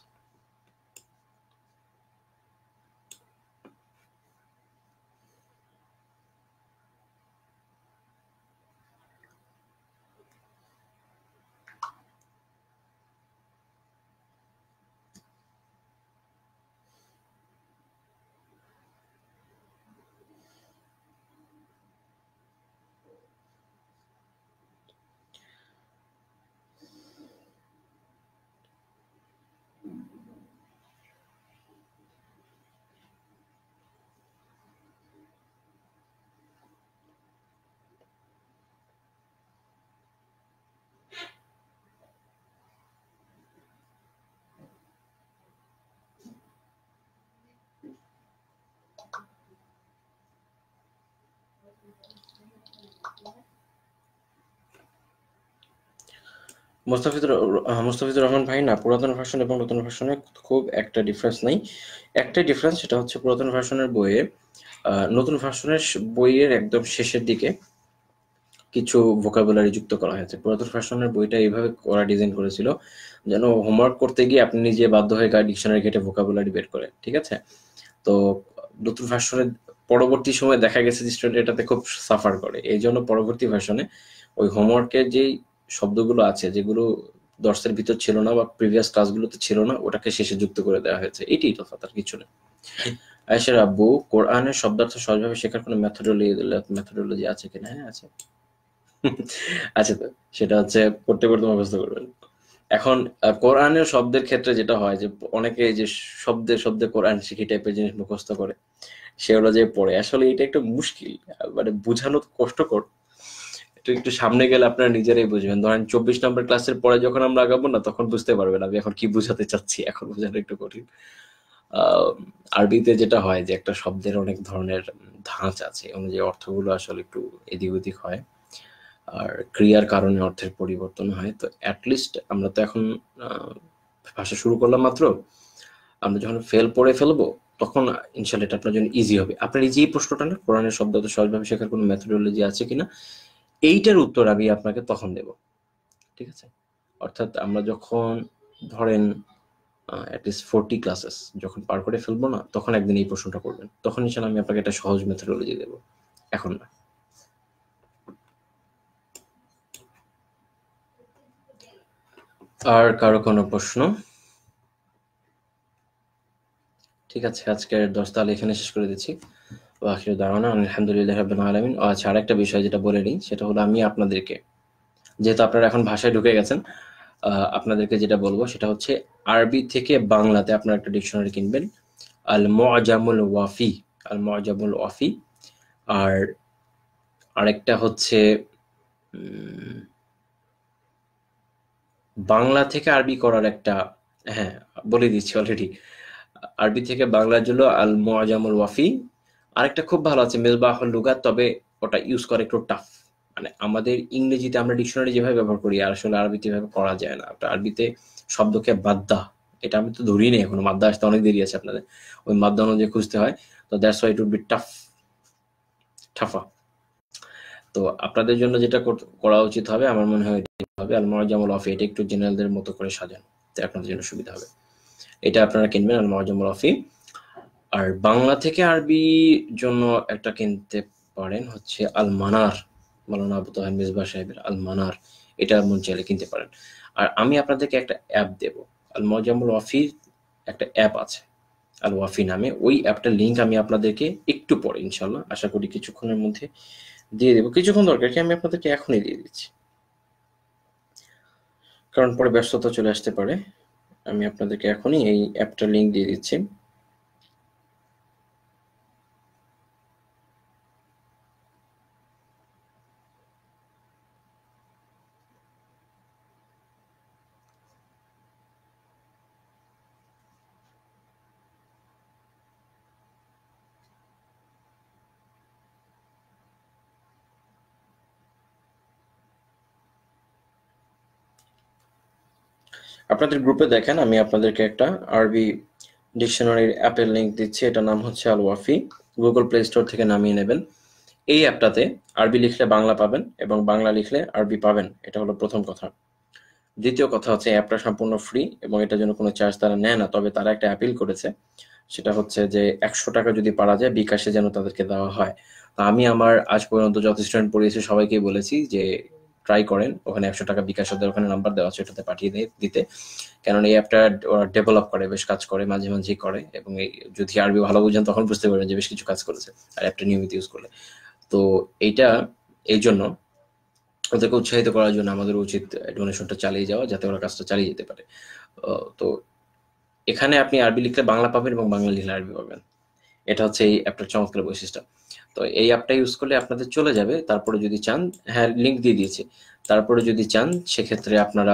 Mustafizur Mostafizur Rahman ভাই না পুরাতন ভার্সন এবং নতুন ভার্সনে খুব একটা ডিফারেন্স নেই একটা ডিফারেন্স সেটা হচ্ছে পুরাতন ভার্সনের বইয়ে নতুন ভার্সনের বইয়ের একদম শেষের দিকে কিছু ভোকাবুলারি যুক্ত করা হয়েছে পুরাতন ভার্সনের বইটা এইভাবে ওরা ডিজাইন করেছিল যেন হোমওয়ার্ক করতে গিয়ে আপনি নিজে বাধ্য হয়ে ডিকশনারি ঘেটে ভোকাবুলারি বের করে ঠিক আছে তো নতুন ভার্সনের পরবর্তী সময় দেখা গেছে যে স্টুডেন্ট এটাতে খুব সাফার করে এই জন্য পরবর্তী ভার্সনে ওই হোমওয়ার্কের যেই শব্দগুলো আছে যেগুলো দর্শের ভিতর ছিল না বা প্রিভিয়াস ক্লাসগুলোতে ছিল না ওটাকে শেষে যুক্ত করে দেওয়া হয়েছে এটাই তফাৎ আর কিছু না আয়েশা আব্বু কোরআনের শব্দার্থ সহজভাবে শেখার কোনো মেথোডোলজি মেথোডোলজি আছে কিনা হ্যাঁ আছে আচ্ছা তো সেটা হচ্ছে পড়তে পড়তে মুখস্থ করবেন এখন কোরআনের শব্দের ক্ষেত্রে যেটা হয় যে অনেকে যে শব্দে শব্দে কোরআন শিখি টাইপের জিনিস মুখস্থ করে সেগুলো যে পড়ে আসলে এটা একটু মুশকিল মানে বোঝানো কষ্টকর তো একটু সামনে গেলে আপনারা নিজেরাই বুঝবেন ধরেন চব্বিশ নম্বর ক্লাসের পরে যখন আমরা আগাবো না তখন বুঝতে পারবেন আমি এখন কি বুঝাতে চাচ্ছি এখন বোঝানো একটু কঠিন আরবিতে যেটা হয় যে একটা শব্দের অনেক ধরনের ধাঁচ আছে অনুযায়ী অর্থগুলো আসলে একটু এদিক ওদিক হয় আর ক্রিয়ার কারণে অর্থের পরিবর্তন হয় তো অ্যাটলিস্ট আমরা তো এখন ভাষা শুরু করলাম মাত্র আমরা যখন ফেল পড়ে ফেলবো তখন ইনশাল্লাহ এটা আপনার জন্য ইজি হবে আপনার এই যে প্রশ্নটা না কোরআনের শব্দ তো সহজভাবে শেখার কোনো মেথডোলজি আছে কিনা এইটার উত্তর আমি আপনাকে তখন দেব ঠিক আছে অর্থাৎ আমরা যখন ধরেন ফোরটি ক্লাসেস যখন পার করে ফেলবো না তখন একদিন এই প্রশ্নটা করবেন তখন ইনশাল্লাহ আমি আপনাকে একটা সহজ মেথোডোলজি দেব এখন না আর কারো কোনো প্রশ্ন ঠিক আছে আজকের তাহলে এখানে শেষ করে দিচ্ছি ওয়াকির দাওয়ানা আলহামদুলিল্লাহ রাব্বিল আলামিন আচ্ছা আরেকটা বিষয় যেটা বলে নিই সেটা হলো আমি আপনাদেরকে যেহেতু আপনারা এখন ভাষায় ঢুকে গেছেন আপনাদেরকে যেটা বলবো সেটা হচ্ছে আরবি থেকে বাংলাতে আপনারা একটা ডিকশনারি কিনবেন আল মুআজামুল ওয়াফি আল মুআজামুল ওয়াফি আর আরেকটা হচ্ছে বাংলা থেকে আরবি করার একটা হ্যাঁ বলে দিচ্ছি অলরেডি আরবি থেকে বাংলার জন্য আল মুআজামুল ওয়াফি আরেকটা খুব ভালো আছে মেজবাহুল লুগা তবে ওটা ইউজ করে একটু টাফ মানে আমাদের ইংরেজিতে আমরা ডিকশনারি যেভাবে ব্যবহার করি আর আসলে আরবিতে এভাবে করা যায় না আরবিতে শব্দকে বাদ্দা এটা আমি তো ধরি নেই এখন মাদ্দা আসতে অনেক দেরি আছে আপনাদের ওই মাদ্দা অনুযায়ী খুঁজতে হয় তো that's why it would be tough টাফা তো আপনাদের জন্য যেটা করা উচিত হবে আমার মনে হয় হবে আলমারজামুল অফি এটা একটু জেনারেলদের মতো করে সাজানো আপনাদের জন্য সুবিধা হবে এটা আপনারা কিনবেন আলমারজামুল অফি আর বাংলা থেকে আরবি জন্য একটা কিনতে পারেন হচ্ছে আল মানার মালানা আবু তাহের মিসবা সাহেবের আল মানার এটা মন চাইলে কিনতে পারেন আর আমি আপনাদেরকে একটা অ্যাপ দেব আল মজামুল ওয়াফির একটা অ্যাপ আছে আল ওয়াফি নামে ওই অ্যাপটার লিঙ্ক আমি আপনাদেরকে একটু পরে ইনশাল্লাহ আশা করি কিছুক্ষণের মধ্যে দিয়ে দেবো কিছুক্ষণ দরকার কি আমি আপনাদেরকে এখনই দিয়ে দিচ্ছি কারণ পরে ব্যস্ততা চলে আসতে পারে আমি আপনাদেরকে এখনই এই অ্যাপটার লিঙ্ক দিয়ে দিচ্ছি আপনাদের গ্রুপে দেখেন আমি আপনাদেরকে একটা আরবি ডিকশনারির অ্যাপের লিঙ্ক দিচ্ছি এটা নাম হচ্ছে Al Wafi Google Play Store থেকে নামিয়ে নেবেন এই অ্যাপটাতে আরবি লিখলে বাংলা পাবেন এবং বাংলা লিখলে আরবি পাবেন এটা হলো প্রথম কথা দ্বিতীয় কথা হচ্ছে অ্যাপটা সম্পূর্ণ ফ্রি এবং এটার জন্য কোনো চার্জ তারা নেয় না তবে তারা একটা অ্যাপিল করেছে সেটা হচ্ছে যে একশো টাকা যদি পারা যায় বিকাশে যেন তাদেরকে দেওয়া হয় আমি আমার আজ পর্যন্ত যত স্টুডেন্ট পড়িয়েছি সবাইকে বলেছি যে ট্রাই করেন ওখানে একশো টাকা বিকাশ ওদের ওখানে নাম্বার দেওয়া আছে ওটাতে পাঠিয়ে দিতে কেননা এই অ্যাপটা ওরা ডেভেলপ করে বেশ কাজ করে মাঝে মাঝে করে এবং যদি আরবি ভালো বুঝেন তখন বুঝতে পারবেন যে বেশ কিছু কাজ করেছে আর অ্যাপটা নিয়মিত ইউজ করলে তো এইটা এই জন্য ওদেরকে উৎসাহিত করার জন্য আমাদের উচিত ডোনেশনটা চালিয়ে যাওয়া যাতে ওরা কাজটা চালিয়ে যেতে পারে তো এখানে আপনি আরবি লিখলে বাংলা পাবেন এবং বাংলা লিখলে আরবি পাবেন এটা হচ্ছে এই অ্যাপটার চমৎকার বৈশিষ্ট্য তো এই অ্যাপটা ইউজ করলে আপনাদের চলে যাবে তারপরে যদি চান হ্যাঁ লিঙ্ক দিয়ে দিয়েছে তারপরে যদি চান সেক্ষেত্রে আপনারা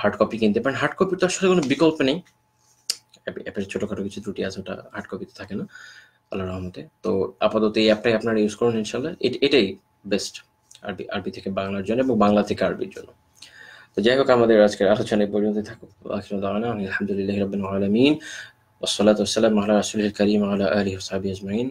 হার্ড কপি কিনতে পারেন হার্ড কপি তো আসলে কোনো বিকল্প নেই অ্যাপের ছোটোখাটো কিছু ত্রুটি আছে ওটা হার্ড কপিতে থাকে না আল্লাহ রহমতে তো আপাতত এই অ্যাপটাই আপনারা ইউজ করুন ইনশাল্লাহ এটাই বেস্ট আরবি আরবি থেকে বাংলার জন্য এবং বাংলা থেকে আরবির জন্য তো যাই হোক আমাদের আজকের আলোচনা পর্যন্ত থাকুক আলহামদুলিল্লাহ রবিন আলমিন والصلاة والسلام على رسول الكريم وعلى آله وصحبه أجمعين